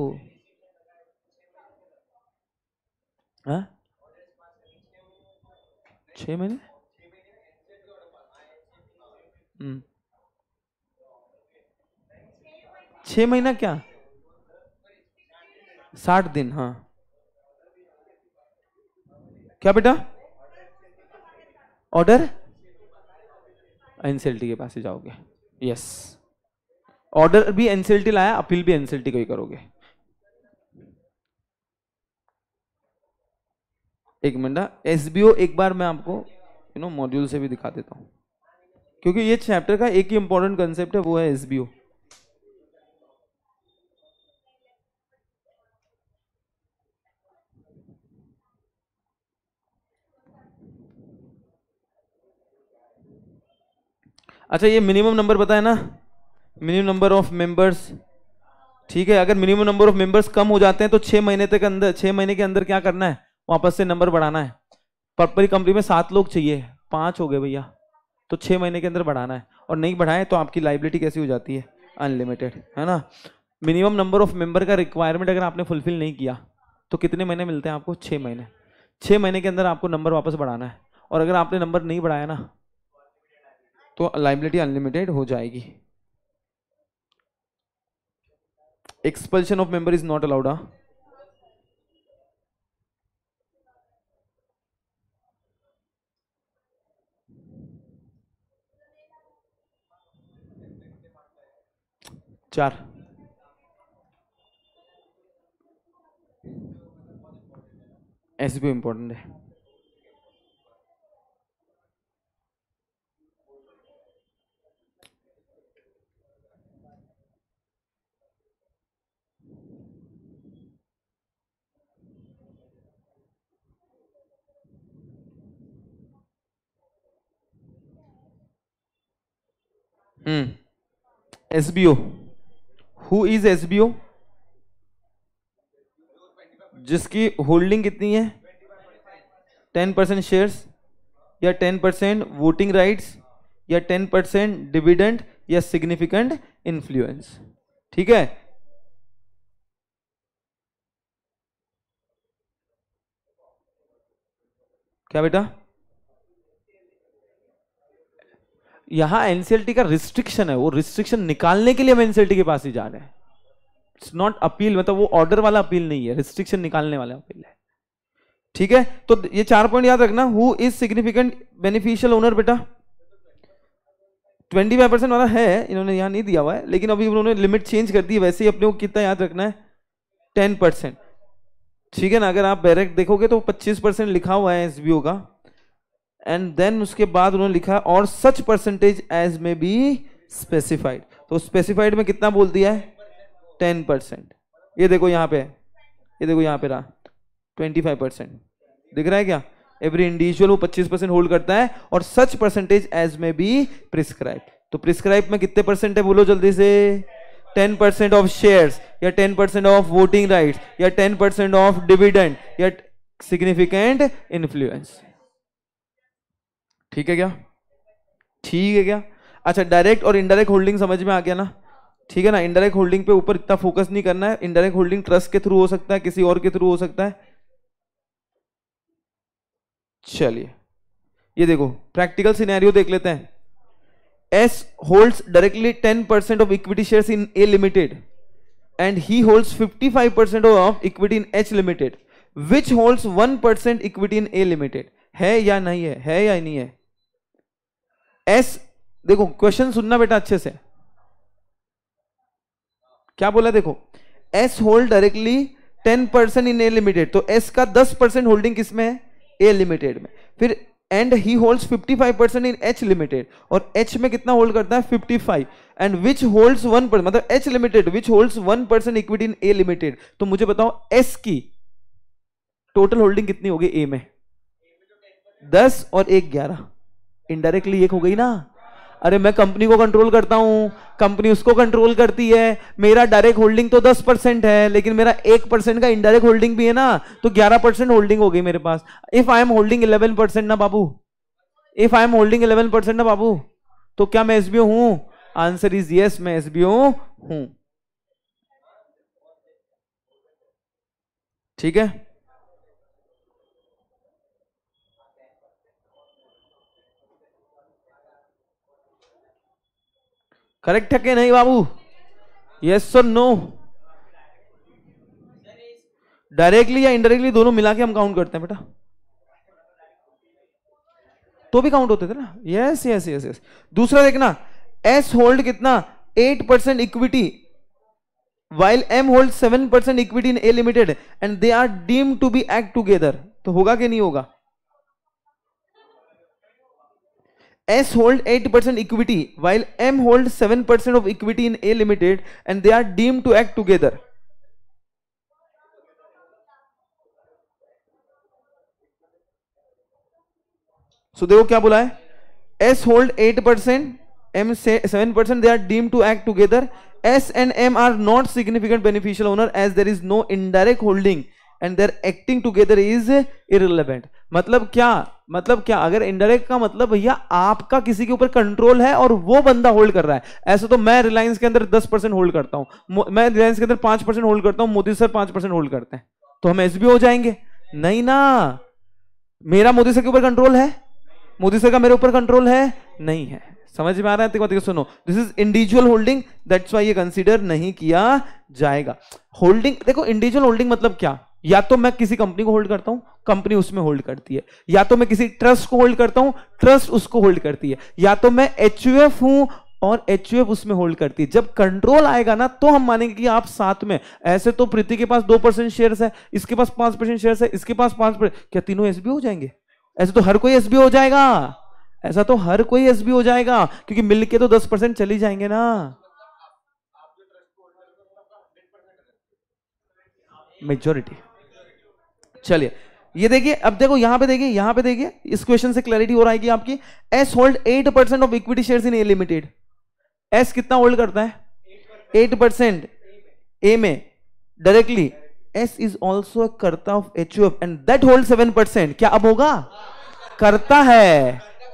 छ हाँ? छह महीने हम्म। छ महीना क्या साठ दिन हाँ क्या बेटा ऑर्डर एनसीएलटी के पास ही जाओगे यस ऑर्डर भी एनसीएलटी लाया अपील भी एनसीएलटी को ही करोगे एक मिनट एसबीओ हाँ। एक बार मैं आपको यू नो मॉड्यूल से भी दिखा देता हूं क्योंकि ये चैप्टर का एक ही इंपॉर्टेंट कंसेप्ट है वो है एस अच्छा ये मिनिमम नंबर बताए ना मिनिमम नंबर ऑफ मेंबर्स ठीक है अगर मिनिमम नंबर ऑफ मेंबर्स कम हो जाते हैं तो छह महीने तक अंदर छह महीने के अंदर क्या करना है वापस से नंबर बढ़ाना है पर्पल कंपनी में सात लोग चाहिए पांच हो गए भैया तो छः महीने के अंदर बढ़ाना है और नहीं बढ़ाएं तो आपकी लाइबिलिटी कैसी हो जाती है अनलिमिटेड है ना मिनिमम नंबर ऑफ मेंबर का रिक्वायरमेंट अगर आपने फुलफिल नहीं किया तो कितने महीने मिलते हैं आपको छः महीने छः महीने के अंदर आपको नंबर वापस बढ़ाना है और अगर आपने नंबर नहीं बढ़ाया ना तो लाइबिलिटी अनलिमिटेड हो जाएगी expulsion of member is not allowed चार ऐसे भी इंपॉर्टेंट है hmm S B O who is O जिसकी होल्डिंग कितनी है टेन परसेंट शेयर्स या टेन परसेंट वोटिंग राइट्स या टेन परसेंट डिविडेंट या सिग्निफिकेंट इन्फ्लुएंस ठीक है क्या बेटा यहां एनसीएलटी का रिस्ट्रिक्शन है वो रिस्ट्रिक्शन निकालने के लिए हम एनसीएलटी के पास ही जा रहे हैं इट्स नॉट अपील मतलब वो ऑर्डर वाला अपील नहीं है रिस्ट्रिक्शन निकालने वाला अपील है ठीक है तो ये चार पॉइंट याद रखना who is significant beneficial owner बेटा ट्वेंटी फाइव परसेंट वाला है इन्होंने यहां नहीं दिया हुआ है लेकिन अभी उन्होंने लिमिट चेंज कर दी वैसे ही अपने को कितना याद रखना है टेन परसेंट ठीक है ना अगर आप डायरेक्ट देखोगे तो पच्चीस परसेंट लिखा हुआ है एसबीओ का एंड देन उसके बाद उन्होंने लिखा और such percentage as may be specified तो स्पेसिफाइड में कितना बोल दिया है टेन परसेंट ये देखो यहाँ पे ये देखो यहाँ पे रहा ट्वेंटी फाइव परसेंट दिख रहा है क्या एवरी इंडिविजुअल वो पच्चीस परसेंट होल्ड करता है और such percentage as may be prescribe तो प्रिस्क्राइब में कितने परसेंट है बोलो जल्दी से टेन परसेंट ऑफ शेयर या ten percent of voting right या टेन परसेंट ऑफ डिविडेंट या सिग्निफिकेंट इन्फ्लुएंस ठीक है क्या ठीक है क्या अच्छा डायरेक्ट और इनडायरेक्ट होल्डिंग समझ में आ गया ना ठीक है ना इनडायरेक्ट होल्डिंग पे ऊपर इतना फोकस नहीं करना है इनडायरेक्ट होल्डिंग ट्रस्ट के थ्रू हो सकता है किसी और के थ्रू हो सकता है चलिए ये देखो प्रैक्टिकल सिनेरियो देख लेते हैं S holds directly ten percent of equity shares in A limited and he holds fifty five percent of equity in H limited which holds one percent equity in A limited है या नहीं है है या नहीं है एस देखो question सुनना बेटा अच्छे से क्या बोला देखो S hold directly ten percent in A limited तो एस का दस परसेंट होल्डिंग किसमें है ए लिमिटेड में फिर and he holds 55 percent in H limited और एच में कितना होल्ड करता है 55 and which holds one percent मतलब H limited which holds one percent equity in A limited तो मुझे बताओ एस की टोटल होल्डिंग कितनी होगी ए में दस और एक ग्यारह इनडायरेक्टली एक हो गई ना अरे मैं कंपनी को कंट्रोल करता हूं कंपनी उसको कंट्रोल करती है मेरा डायरेक्ट होल्डिंग तो 10 परसेंट है लेकिन मेरा एक परसेंट का इनडायरेक्ट होल्डिंग भी है ना तो 11 परसेंट होल्डिंग हो गई मेरे पास if I am holding 11 percent ना बाबू if I am holding 11 percent ना बाबू तो क्या मैं एसबीओ हूं आंसर इज यस मैं एसबीओ हूं ठीक है करेक्ट है कि नहीं बाबू यस और नो डायरेक्टली या इनडायरेक्टली दोनों मिला के हम काउंट करते हैं बेटा तो भी काउंट होते थे ना यस यस यस यस दूसरा देखना एस होल्ड कितना eight percent equity M hold seven 7% equity in A limited and they are deemed to be act together तो होगा कि नहीं होगा S hold 8% equity while M hold 7% of equity in A Limited and they are deemed to act together. So देखो क्या बोला है S hold 8% M say 7% they are deemed to act together S and M are not significant beneficial owner as there is no indirect holding and they're acting together is irrelevant मतलब क्या मतलब क्या अगर indirect का मतलब भैया आपका किसी के ऊपर कंट्रोल है और वो बंदा होल्ड कर रहा है ऐसे तो मैं रिलायंस के अंदर दस परसेंट होल्ड करता हूं मैं रिलायंस के अंदर पांच परसेंट होल्ड करता हूं मोदी सर पांच परसेंट होल्ड करते हैं तो हम एस हो जाएंगे नहीं ना मेरा मोदी सर के ऊपर कंट्रोल है मोदी सर का मेरे ऊपर कंट्रोल है नहीं है समझ में आ रहा है तेको तेको सुनो this is individual holding that's why ये कंसिडर नहीं किया जाएगा होल्डिंग देखो इंडिविजुअल होल्डिंग मतलब क्या या तो मैं किसी कंपनी को होल्ड करता हूं कंपनी उसमें होल्ड करती है या तो मैं किसी ट्रस्ट को होल्ड करता हूं ट्रस्ट उसको होल्ड करती है या तो मैं एच हूं और एच उसमें होल्ड करती है जब कंट्रोल आएगा ना तो हम मानेंगे कि आप साथ में ऐसे तो प्रीति के पास दो परसेंट शेयर है इसके पास पांच परसेंट शेयर है इसके पास पांच परसेंट क्या तीनों एस हो जाएंगे ऐसे तो हर कोई एस हो जाएगा ऐसा तो हर कोई एस हो जाएगा क्योंकि मिलकर तो दस परसेंट चली जाएंगे ना मेजोरिटी चलिए ये देखिए अब देखो यहां पे देखिए यहां पे देखिए इस क्वेश्चन से क्लैरिटी हो रहा है कि आपकी S hold eight percent of equity share in A limited S कितना होल्ड करता है एट परसेंट ए में डायरेक्टली एस इज ऑल्सो करता of H and that hold seven percent क्या अब होगा करता है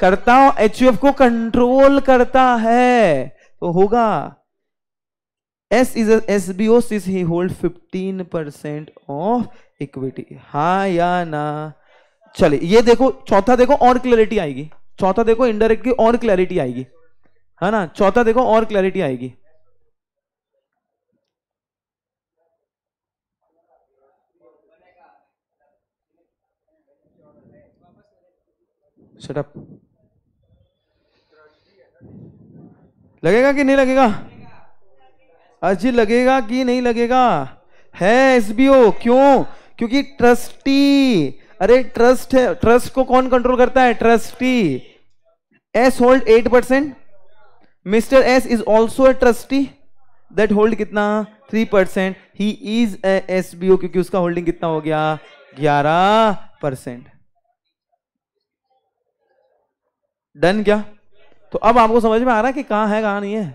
करता एच को कंट्रोल करता है तो होगा S is S B O C hold fifteen percent of equity हाँ या ना चलिए ये देखो चौथा देखो और क्लैरिटी आएगी चौथा देखो इनडायरेक्ट की और क्लैरिटी आएगी है ना चौथा देखो और क्लैरिटी आएगी सेटअप लगेगा कि नहीं लगेगा अजी लगेगा कि नहीं लगेगा है एसबीओ क्यों क्योंकि ट्रस्टी अरे ट्रस्ट है ट्रस्ट को कौन कंट्रोल करता है trustee S hold eight percent mister S is also a trustee that hold कितना three percent he is a S B O क्योंकि उसका होल्डिंग कितना हो गया ग्यारह परसेंट डन क्या तो अब आपको समझ में आ रहा है कि कहां है कहां नहीं है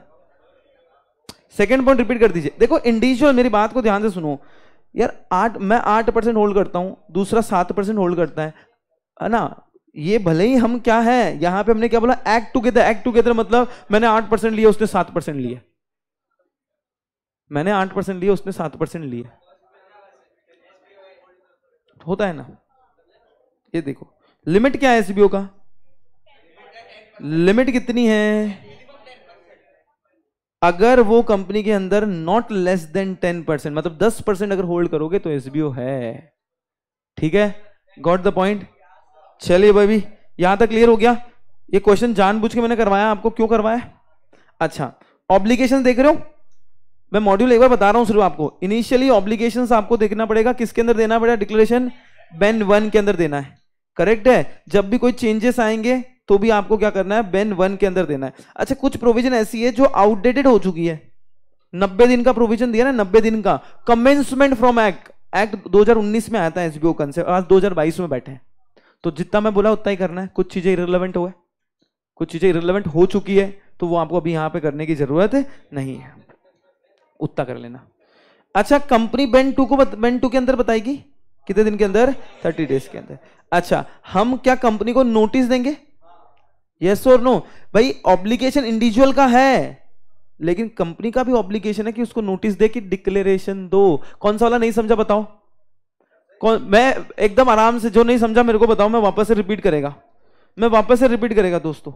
सेकेंड पॉइंट रिपीट कर दीजिए देखो इंडिविजुअल मेरी बात को ध्यान से सुनो यार आठ मैं आठ परसेंट होल्ड करता हूँ दूसरा सात परसेंट होल्ड करता है है ना ये भले ही हम क्या है यहाँ पे हमने क्या बोला एक्ट टूगेदर एक्ट टूगेदर मतलब मैंने आठ परसेंट लिया उसने सात परसेंट लिया मैंने आठ परसेंट लिया उसने सात परसेंट लिया होता है ना ये देखो लिमिट क्या है एसबीओ का लिमिट कितनी है अगर वो कंपनी के अंदर not less than ten percent मतलब दस परसेंट अगर होल्ड करोगे तो एसबीओ है ठीक है गॉट द पॉइंट चलिए भाई यहां तक क्लियर हो गया ये क्वेश्चन जानबूझ के मैंने करवाया आपको क्यों करवाया अच्छा ऑब्लिगेशन देख रहे हो मैं मॉड्यूल एक बार बता रहा हूं शुरू आपको इनिशियली ऑब्लिगेशन आपको देखना पड़ेगा किसके अंदर देना पड़ेगा डिक्लेरेशन बैन वन के अंदर देना है करेक्ट है जब भी कोई चेंजेस आएंगे तो भी आपको क्या करना है बेन वन के अंदर देना है अच्छा कुछ प्रोविजन ऐसी है जो आउटडेटेड हो चुकी है नब्बे दिन का प्रोविजन दिया ना नब्बे दिन का कमेंसमेंट फ्रॉम एक्ट एक्ट 2019 में आया था एसबीओ कंसेप्ट आज 2022 में बैठे हैं तो जितना मैं बोला उतना ही करना है कुछ चीजें इरेलीवेंट हुए कुछ चीजें इरेलीवेंट हो चुकी है तो वो आपको अभी यहाँ पे करने की जरूरत है नहीं है उतना कर लेना अच्छा कंपनी बेन टू को बेन टू के अंदर बताएगी कितने दिन के अंदर थर्टी डेज के अंदर अच्छा हम क्या कंपनी को नोटिस देंगे यस और नो भाई ऑब्लिगेशन इंडिविजुअल का है लेकिन कंपनी का भी ऑब्लिगेशन है कि उसको नोटिस दे कि डिक्लेरेशन दो कौन सा वाला नहीं समझा बताओ कौन मैं एकदम आराम से जो नहीं समझा मेरे को बताओ मैं वापस से रिपीट करेगा मैं वापस से रिपीट करेगा दोस्तों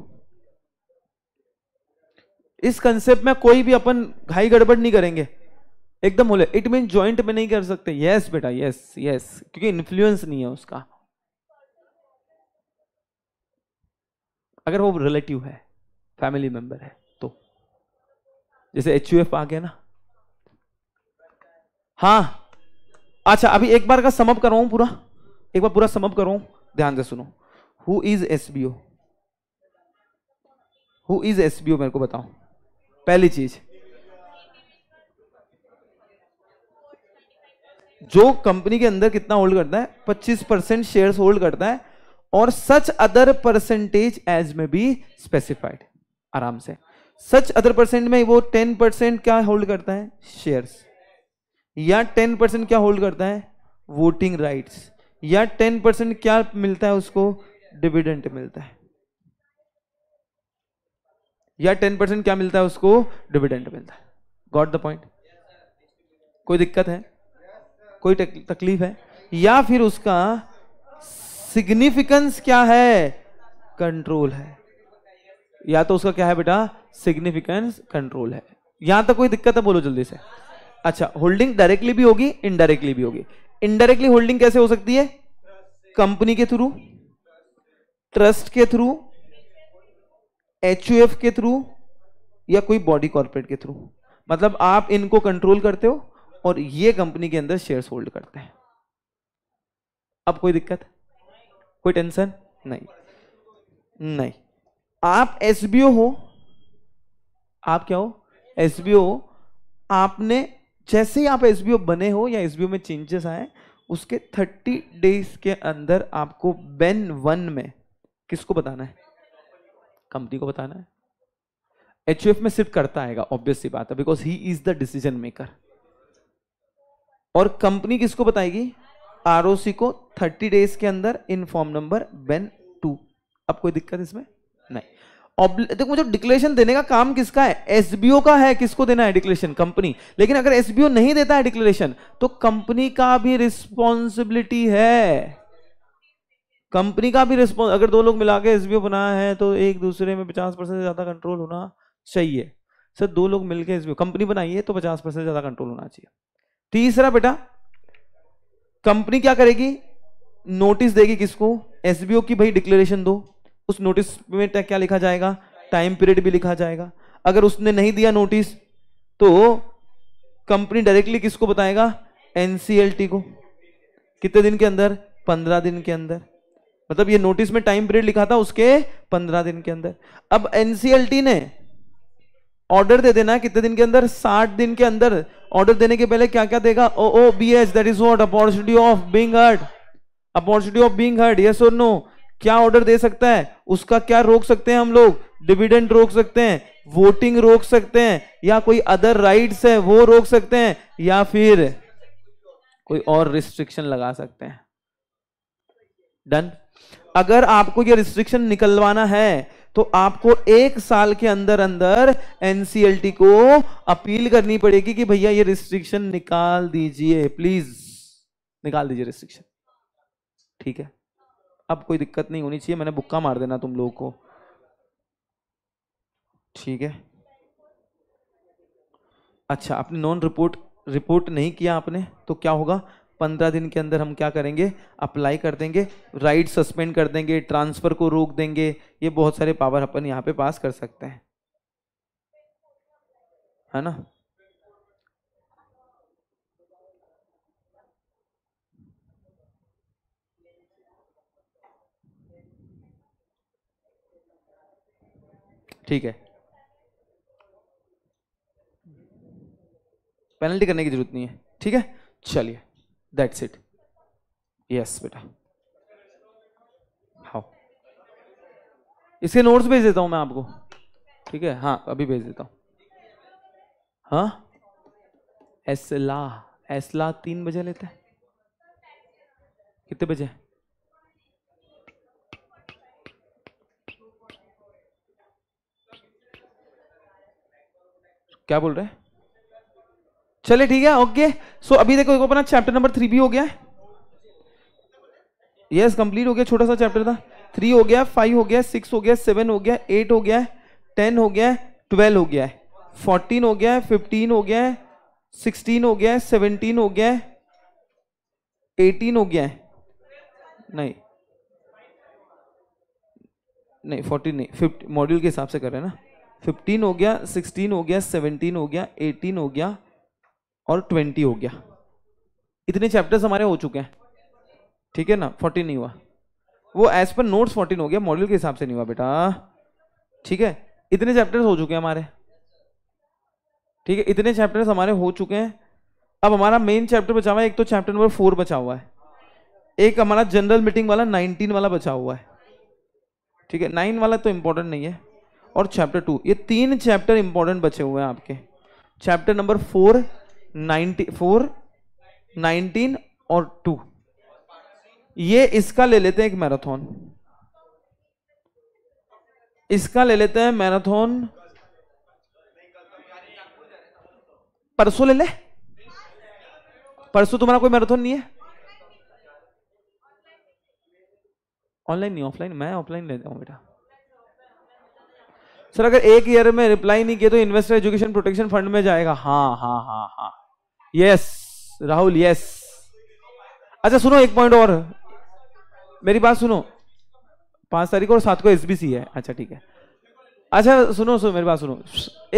इस कंसेप्ट में कोई भी अपन घाई गड़बड़ नहीं करेंगे एकदम बोले इट मीन ज्वाइंट में नहीं कर सकते यस बेटा यस यस क्योंकि इन्फ्लुएंस नहीं है उसका अगर वो रिलेटिव है फैमिली मेंबर है तो जैसे एच यू एफ आ गया ना हाँ अच्छा अभी एक बार का समअप कर रहा हूं पूरा एक बार पूरा समअप कर रहा हूं ध्यान से सुनो who is SBO who is O मेरे को बताओ पहली चीज जो कंपनी के अंदर कितना होल्ड करता है 25 परसेंट शेयर होल्ड करता है और such other percentage as may be specified आराम से सच अदर परसेंट में वो टेन परसेंट क्या होल्ड करता है शेयर्स या टेन परसेंट क्या होल्ड करता है वोटिंग राइट्स या टेन परसेंट क्या मिलता है उसको डिविडेंट मिलता है या टेन परसेंट क्या मिलता है उसको डिविडेंट मिलता है गॉट द पॉइंट कोई दिक्कत है कोई तकलीफ है या फिर उसका सिग्निफिकेंस क्या है कंट्रोल है या तो उसका क्या है बेटा सिग्निफिकेंस कंट्रोल है यहां तक कोई दिक्कत है बोलो जल्दी से अच्छा होल्डिंग डायरेक्टली भी होगी इनडायरेक्टली भी होगी इनडायरेक्टली होल्डिंग कैसे हो सकती है कंपनी के थ्रू ट्रस्ट के थ्रू एच के थ्रू या कोई बॉडी कॉर्पोरेट के थ्रू मतलब आप इनको कंट्रोल करते हो और ये कंपनी के अंदर शेयर्स होल्ड करते हैं अब कोई दिक्कत है कोई टेंशन नहीं नहीं आप एसबीओ हो आप क्या हो एसबीओ आपने जैसे ही आप एसबीओ बने हो या एसबीओ में चेंजेस आए उसके थर्टी डेज के अंदर आपको बेन वन में किसको बताना है कंपनी को बताना है एच में सिर्फ करता आएगा ऑब्वियसली बात है because he is the decision maker और कंपनी किसको बताएगी आर को थर्टी डेज के अंदर in form number BEN two अब कोई दिक्कत इसमें नहीं देखो मुझे डिक्लेरेशन देने का काम किसका है एसबीओ का है किसको देना है डिक्लेरेशन कंपनी लेकिन अगर एसबीओ नहीं देता है डिक्लेरेशन तो कंपनी का भी रिस्पॉन्सिबिलिटी है कंपनी का भी रिस्पॉन्स अगर दो लोग मिला के एसबीओ बनाया है तो एक दूसरे में पचास परसेंट से ज्यादा कंट्रोल होना चाहिए सर दो लोग मिलकर एसबीओ कंपनी बनाइए तो पचास परसेंट ज्यादा कंट्रोल होना चाहिए तीसरा बेटा कंपनी क्या करेगी नोटिस देगी किसको एसबीओ की भाई डिक्लेरेशन दो उस नोटिस में क्या लिखा जाएगा टाइम पीरियड भी लिखा जाएगा अगर उसने नहीं दिया नोटिस तो कंपनी डायरेक्टली किसको बताएगा एनसीएलटी को कितने दिन के अंदर पंद्रह दिन के अंदर मतलब ये नोटिस में टाइम पीरियड लिखा था उसके पंद्रह दिन के अंदर अब एनसीएलटी ने ऑर्डर दे देना कितने दिन के अंदर साठ दिन के अंदर ऑर्डर देने के पहले क्या क्या देगा O O B H that is what opportunity of being heard opportunity of being heard yes और नो क्या ऑर्डर दे सकता है उसका क्या रोक सकते हैं हम लोग डिविडेंड रोक सकते हैं वोटिंग रोक सकते हैं या कोई अदर राइट्स है वो रोक सकते हैं या फिर कोई और रिस्ट्रिक्शन लगा सकते हैं डन अगर आपको ये रिस्ट्रिक्शन निकलवाना है तो आपको एक साल के अंदर अंदर एनसीएलटी को अपील करनी पड़ेगी कि भैया ये रिस्ट्रिक्शन निकाल दीजिए प्लीज निकाल दीजिए रिस्ट्रिक्शन ठीक है अब कोई दिक्कत नहीं होनी चाहिए मैंने बुक्का मार देना तुम लोगों को ठीक है अच्छा आपने नॉन रिपोर्ट रिपोर्ट नहीं किया आपने तो क्या होगा पंद्रह दिन के अंदर हम क्या करेंगे अप्लाई कर देंगे राइट सस्पेंड कर देंगे ट्रांसफ़र को रोक देंगे ये बहुत सारे पावर अपन यहाँ पे पास कर सकते हैं है ना ठीक है पेनल्टी करने की जरूरत नहीं है ठीक है चलिए दैट्स इट यस बेटा हाउ इसके नोट्स भेज देता हूं मैं आपको ठीक है हाँ अभी भेज देता हूं हाँ एसला एसला तीन बजे लेते हैं कितने बजे क्या बोल रहे हैं चले ठीक है ओके सो अभी देखो अपना चैप्टर नंबर थ्री भी हो गया यस कंप्लीट हो गया छोटा सा चैप्टर था थ्री हो गया फाइव हो गया सिक्स हो गया सेवन हो गया एट हो गया टेन हो गया ट्वेल्व हो गया फोर्टीन हो गया फिफ्टीन हो गया सिक्सटीन हो गया सेवनटीन हो गया एटीन हो गया नहीं नहीं फोर्टीन नहीं फिफ्टी मॉड्यूल के हिसाब से कर रहे हैं ना फिफ्टीन हो गया सिक्सटीन हो गया सेवनटीन हो गया एटीन हो गया और ट्वेंटी हो गया इतने चैप्टर्स हमारे हो चुके हैं ठीक है ना फोर्टीन नहीं हुआ वो एज पर नोट्स फोर्टीन हो गया मॉड्यूल के हिसाब से नहीं हुआ बेटा ठीक है इतने चैप्टर्स हो चुके हैं हमारे ठीक है इतने चैप्टर्स हमारे हो चुके हैं अब हमारा मेन चैप्टर बचा हुआ है एक तो चैप्टर नंबर फोर बचा हुआ है एक हमारा जनरल मीटिंग वाला नाइनटीन वाला बचा हुआ है ठीक है नाइन वाला तो इम्पोर्टेंट नहीं है और चैप्टर टू ये तीन चैप्टर इंपॉर्टेंट बचे हुए हैं आपके chapter number four ninety four nineteen और टू ये इसका ले लेते हैं एक मैराथन इसका ले लेते हैं मैराथन परसों ले ले परसों तुम्हारा कोई मैराथन नहीं है ऑनलाइन नहीं ऑफलाइन मैं ऑफलाइन ले जाऊँ बेटा सर अगर एक ईयर में रिप्लाई नहीं किया तो इन्वेस्टर एजुकेशन प्रोटेक्शन फंड में जाएगा हाँ हाँ हाँ हाँ यस राहुल यस अच्छा सुनो एक पॉइंट और मेरी बात सुनो पांच तारीख और सात को एसबीसी है अच्छा ठीक है अच्छा सुनो सुनो मेरी बात सुनो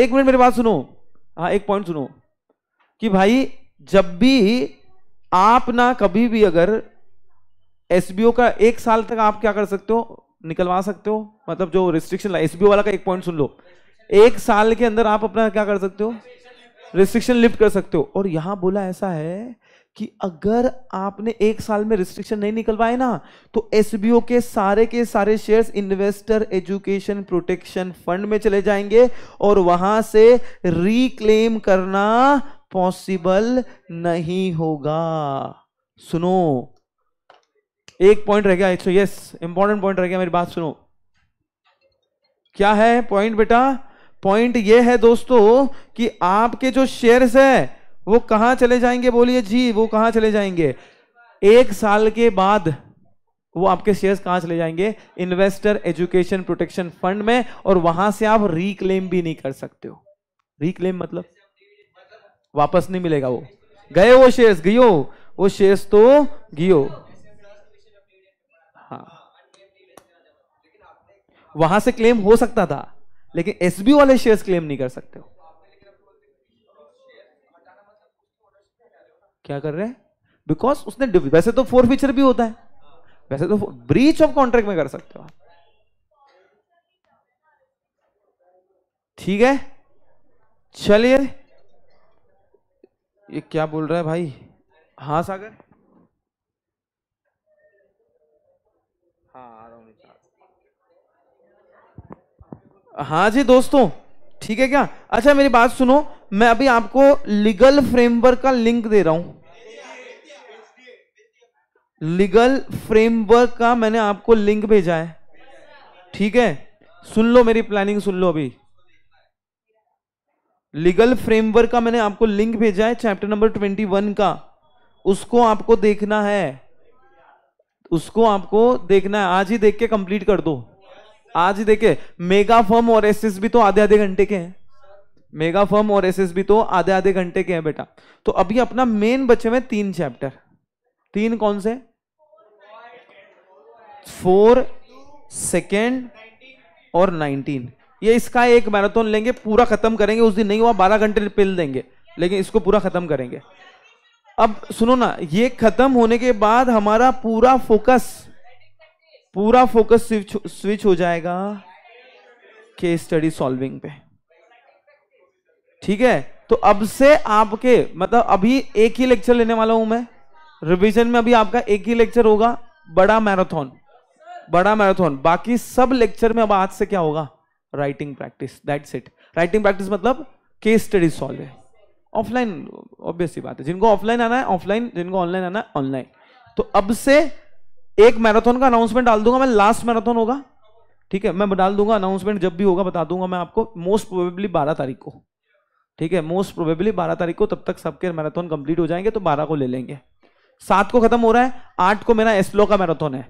एक मिनट मेरी बात सुनो हाँ एक पॉइंट सुनो कि भाई जब भी आप ना कभी भी अगर एसबीओ का एक साल तक आप क्या कर सकते हो निकलवा सकते हो मतलब जो रिस्ट्रिक्शन एस वाला का एक पॉइंट सुन लो एक साल के अंदर आप अपना क्या कर सकते हो रिस्ट्रिक्शन लिफ्ट कर सकते हो और यहां बोला ऐसा है कि अगर आपने एक साल में रिस्ट्रिक्शन नहीं निकलवाए ना तो एस के सारे के सारे shares investor education protection fund में चले जाएंगे और वहां से रिक्लेम करना पॉसिबल नहीं होगा सुनो एक पॉइंट रह गया सो यस इंपॉर्टेंट पॉइंट रह गया मेरी बात सुनो क्या है पॉइंट बेटा पॉइंट ये है दोस्तों कि आपके जो शेयर्स है वो कहां चले जाएंगे बोलिए जी वो कहां चले जाएंगे एक साल के बाद वो आपके शेयर्स कहां चले जाएंगे इन्वेस्टर एजुकेशन प्रोटेक्शन फंड में और वहां से आप रिक्लेम भी नहीं कर सकते हो रिक्लेम मतलब वापस नहीं मिलेगा वो गए वो शेयर्स गियो वो शेयर्स तो गियो वहां से क्लेम हो सकता था लेकिन एसबी वाले शेयर्स क्लेम नहीं कर सकते हो क्या कर रहे हैं बिकॉज उसने वैसे तो फोर फीचर भी होता है वैसे तो ब्रीच ऑफ कॉन्ट्रैक्ट में कर सकते हो ठीक है चलिए ये क्या बोल रहा है भाई हाँ सागर हाँ जी दोस्तों ठीक है क्या अच्छा मेरी बात सुनो मैं अभी आपको लीगल फ्रेमवर्क का लिंक दे रहा हूं लीगल फ्रेमवर्क का मैंने आपको लिंक भेजा है ठीक है सुन लो मेरी प्लानिंग सुन लो अभी लीगल फ्रेमवर्क का मैंने आपको लिंक भेजा है चैप्टर नंबर ट्वेंटी वन का उसको आपको देखना है उसको आपको देखना है आज ही देख के कंप्लीट कर दो आज देखे मेगा फर्म और एस एस बी तो आधे आधे घंटे के हैं मेगा फर्म और एस एस बी तो आधे आधे घंटे के हैं बेटा तो अभी अपना मेन बचे हुए तीन चैप्टर तीन कौन से फोर सेकेंड और नाइनटीन ये इसका एक मैराथन लेंगे पूरा खत्म करेंगे उस दिन नहीं हुआ बारह घंटे पिल देंगे लेकिन इसको पूरा खत्म करेंगे अब सुनो ना ये खत्म होने के बाद हमारा पूरा फोकस पूरा फोकस स्विच हो जाएगा के स्टडी सॉल्विंग पे ठीक है तो अब से आपके मतलब अभी एक ही लेक्चर लेने वाला हूं मैं रिवीजन में अभी आपका एक ही लेक्चर होगा बड़ा मैराथन बड़ा मैराथन बाकी सब लेक्चर में अब आज से क्या होगा writing practice that's it writing practice मतलब केस स्टडी सॉल्व है ऑफलाइन ऑब्वियसली बात है जिनको ऑफलाइन आना है ऑफलाइन जिनको ऑनलाइन आना है ऑनलाइन तो अब से एक मैराथन का अनाउंसमेंट डाल दूंगा मैं लास्ट मैराथन होगा ठीक है मैं डाल दूंगा अनाउंसमेंट जब भी होगा बता दूंगा मैं आपको मोस्ट प्रोबेबली बारह तारीख को ठीक है मोस्ट प्रोबेबली बारह तारीख को तब तक सबके मैराथन कंप्लीट हो जाएंगे तो बारह को ले लेंगे सात को खत्म हो रहा है आठ को मेरा एसलो का मैराथन है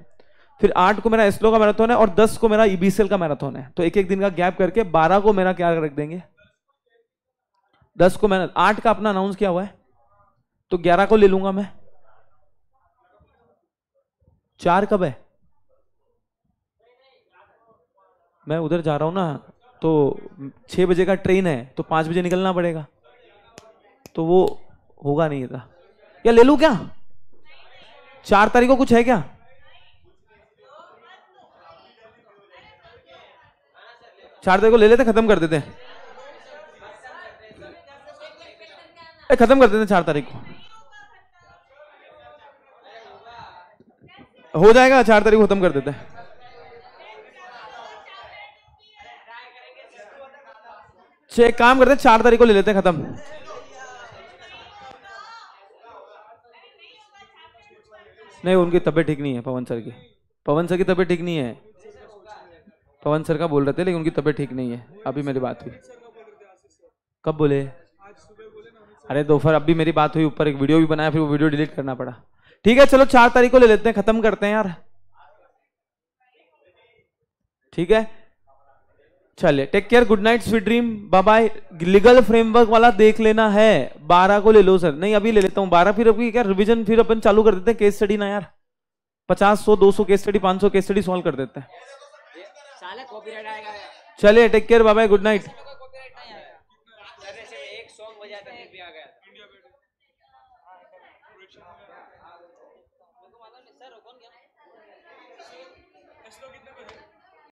फिर आठ को मेरा एसलो का मैराथन है और दस को मेरा ईबीसीएल e का मैराथन है तो एक एक दिन का गैप करके बारह को मेरा क्या रख देंगे दस को मैं आठ का अपना अनाउंस किया हुआ है तो ग्यारह को ले लूंगा मैं चार कब है मैं उधर जा रहा हूं ना तो छह बजे का ट्रेन है तो पांच बजे निकलना पड़ेगा तो वो होगा नहीं था या ले लू क्या चार तारीख को कुछ है क्या चार तारीख को ले लेते खत्म कर देते खत्म कर देते चार तारीख को हो जाएगा चार तारीख खत्म कर देते हैं छह काम करते हैं चार तारीख को ले लेते हैं खत्म नहीं उनकी तबीयत ठीक नहीं है पवन सर की पवन सर की तबीयत ठीक नहीं है पवन सर का बोल रहे थे लेकिन उनकी तबीयत ठीक नहीं है अभी मेरी बात हुई कब बोले अरे दोपहर अभी मेरी बात हुई ऊपर एक वीडियो भी बनाया फिर वो वीडियो डिलीट करना पड़ा ठीक है चलो चार तारीख को ले लेते हैं खत्म करते हैं यार ठीक है चलिए take care good night sweet dream bye legal framework वाला देख लेना है बारह को ले लो सर नहीं अभी ले लेता हूँ बारह फिर अभी क्या रिविजन फिर अपन चालू कर देते हैं केस स्टडी ना यार पचास सौ दो सौ केस स्टडी पांच सौ केस स्टडी सॉल्व कर देते हैं चलिए take care bye good night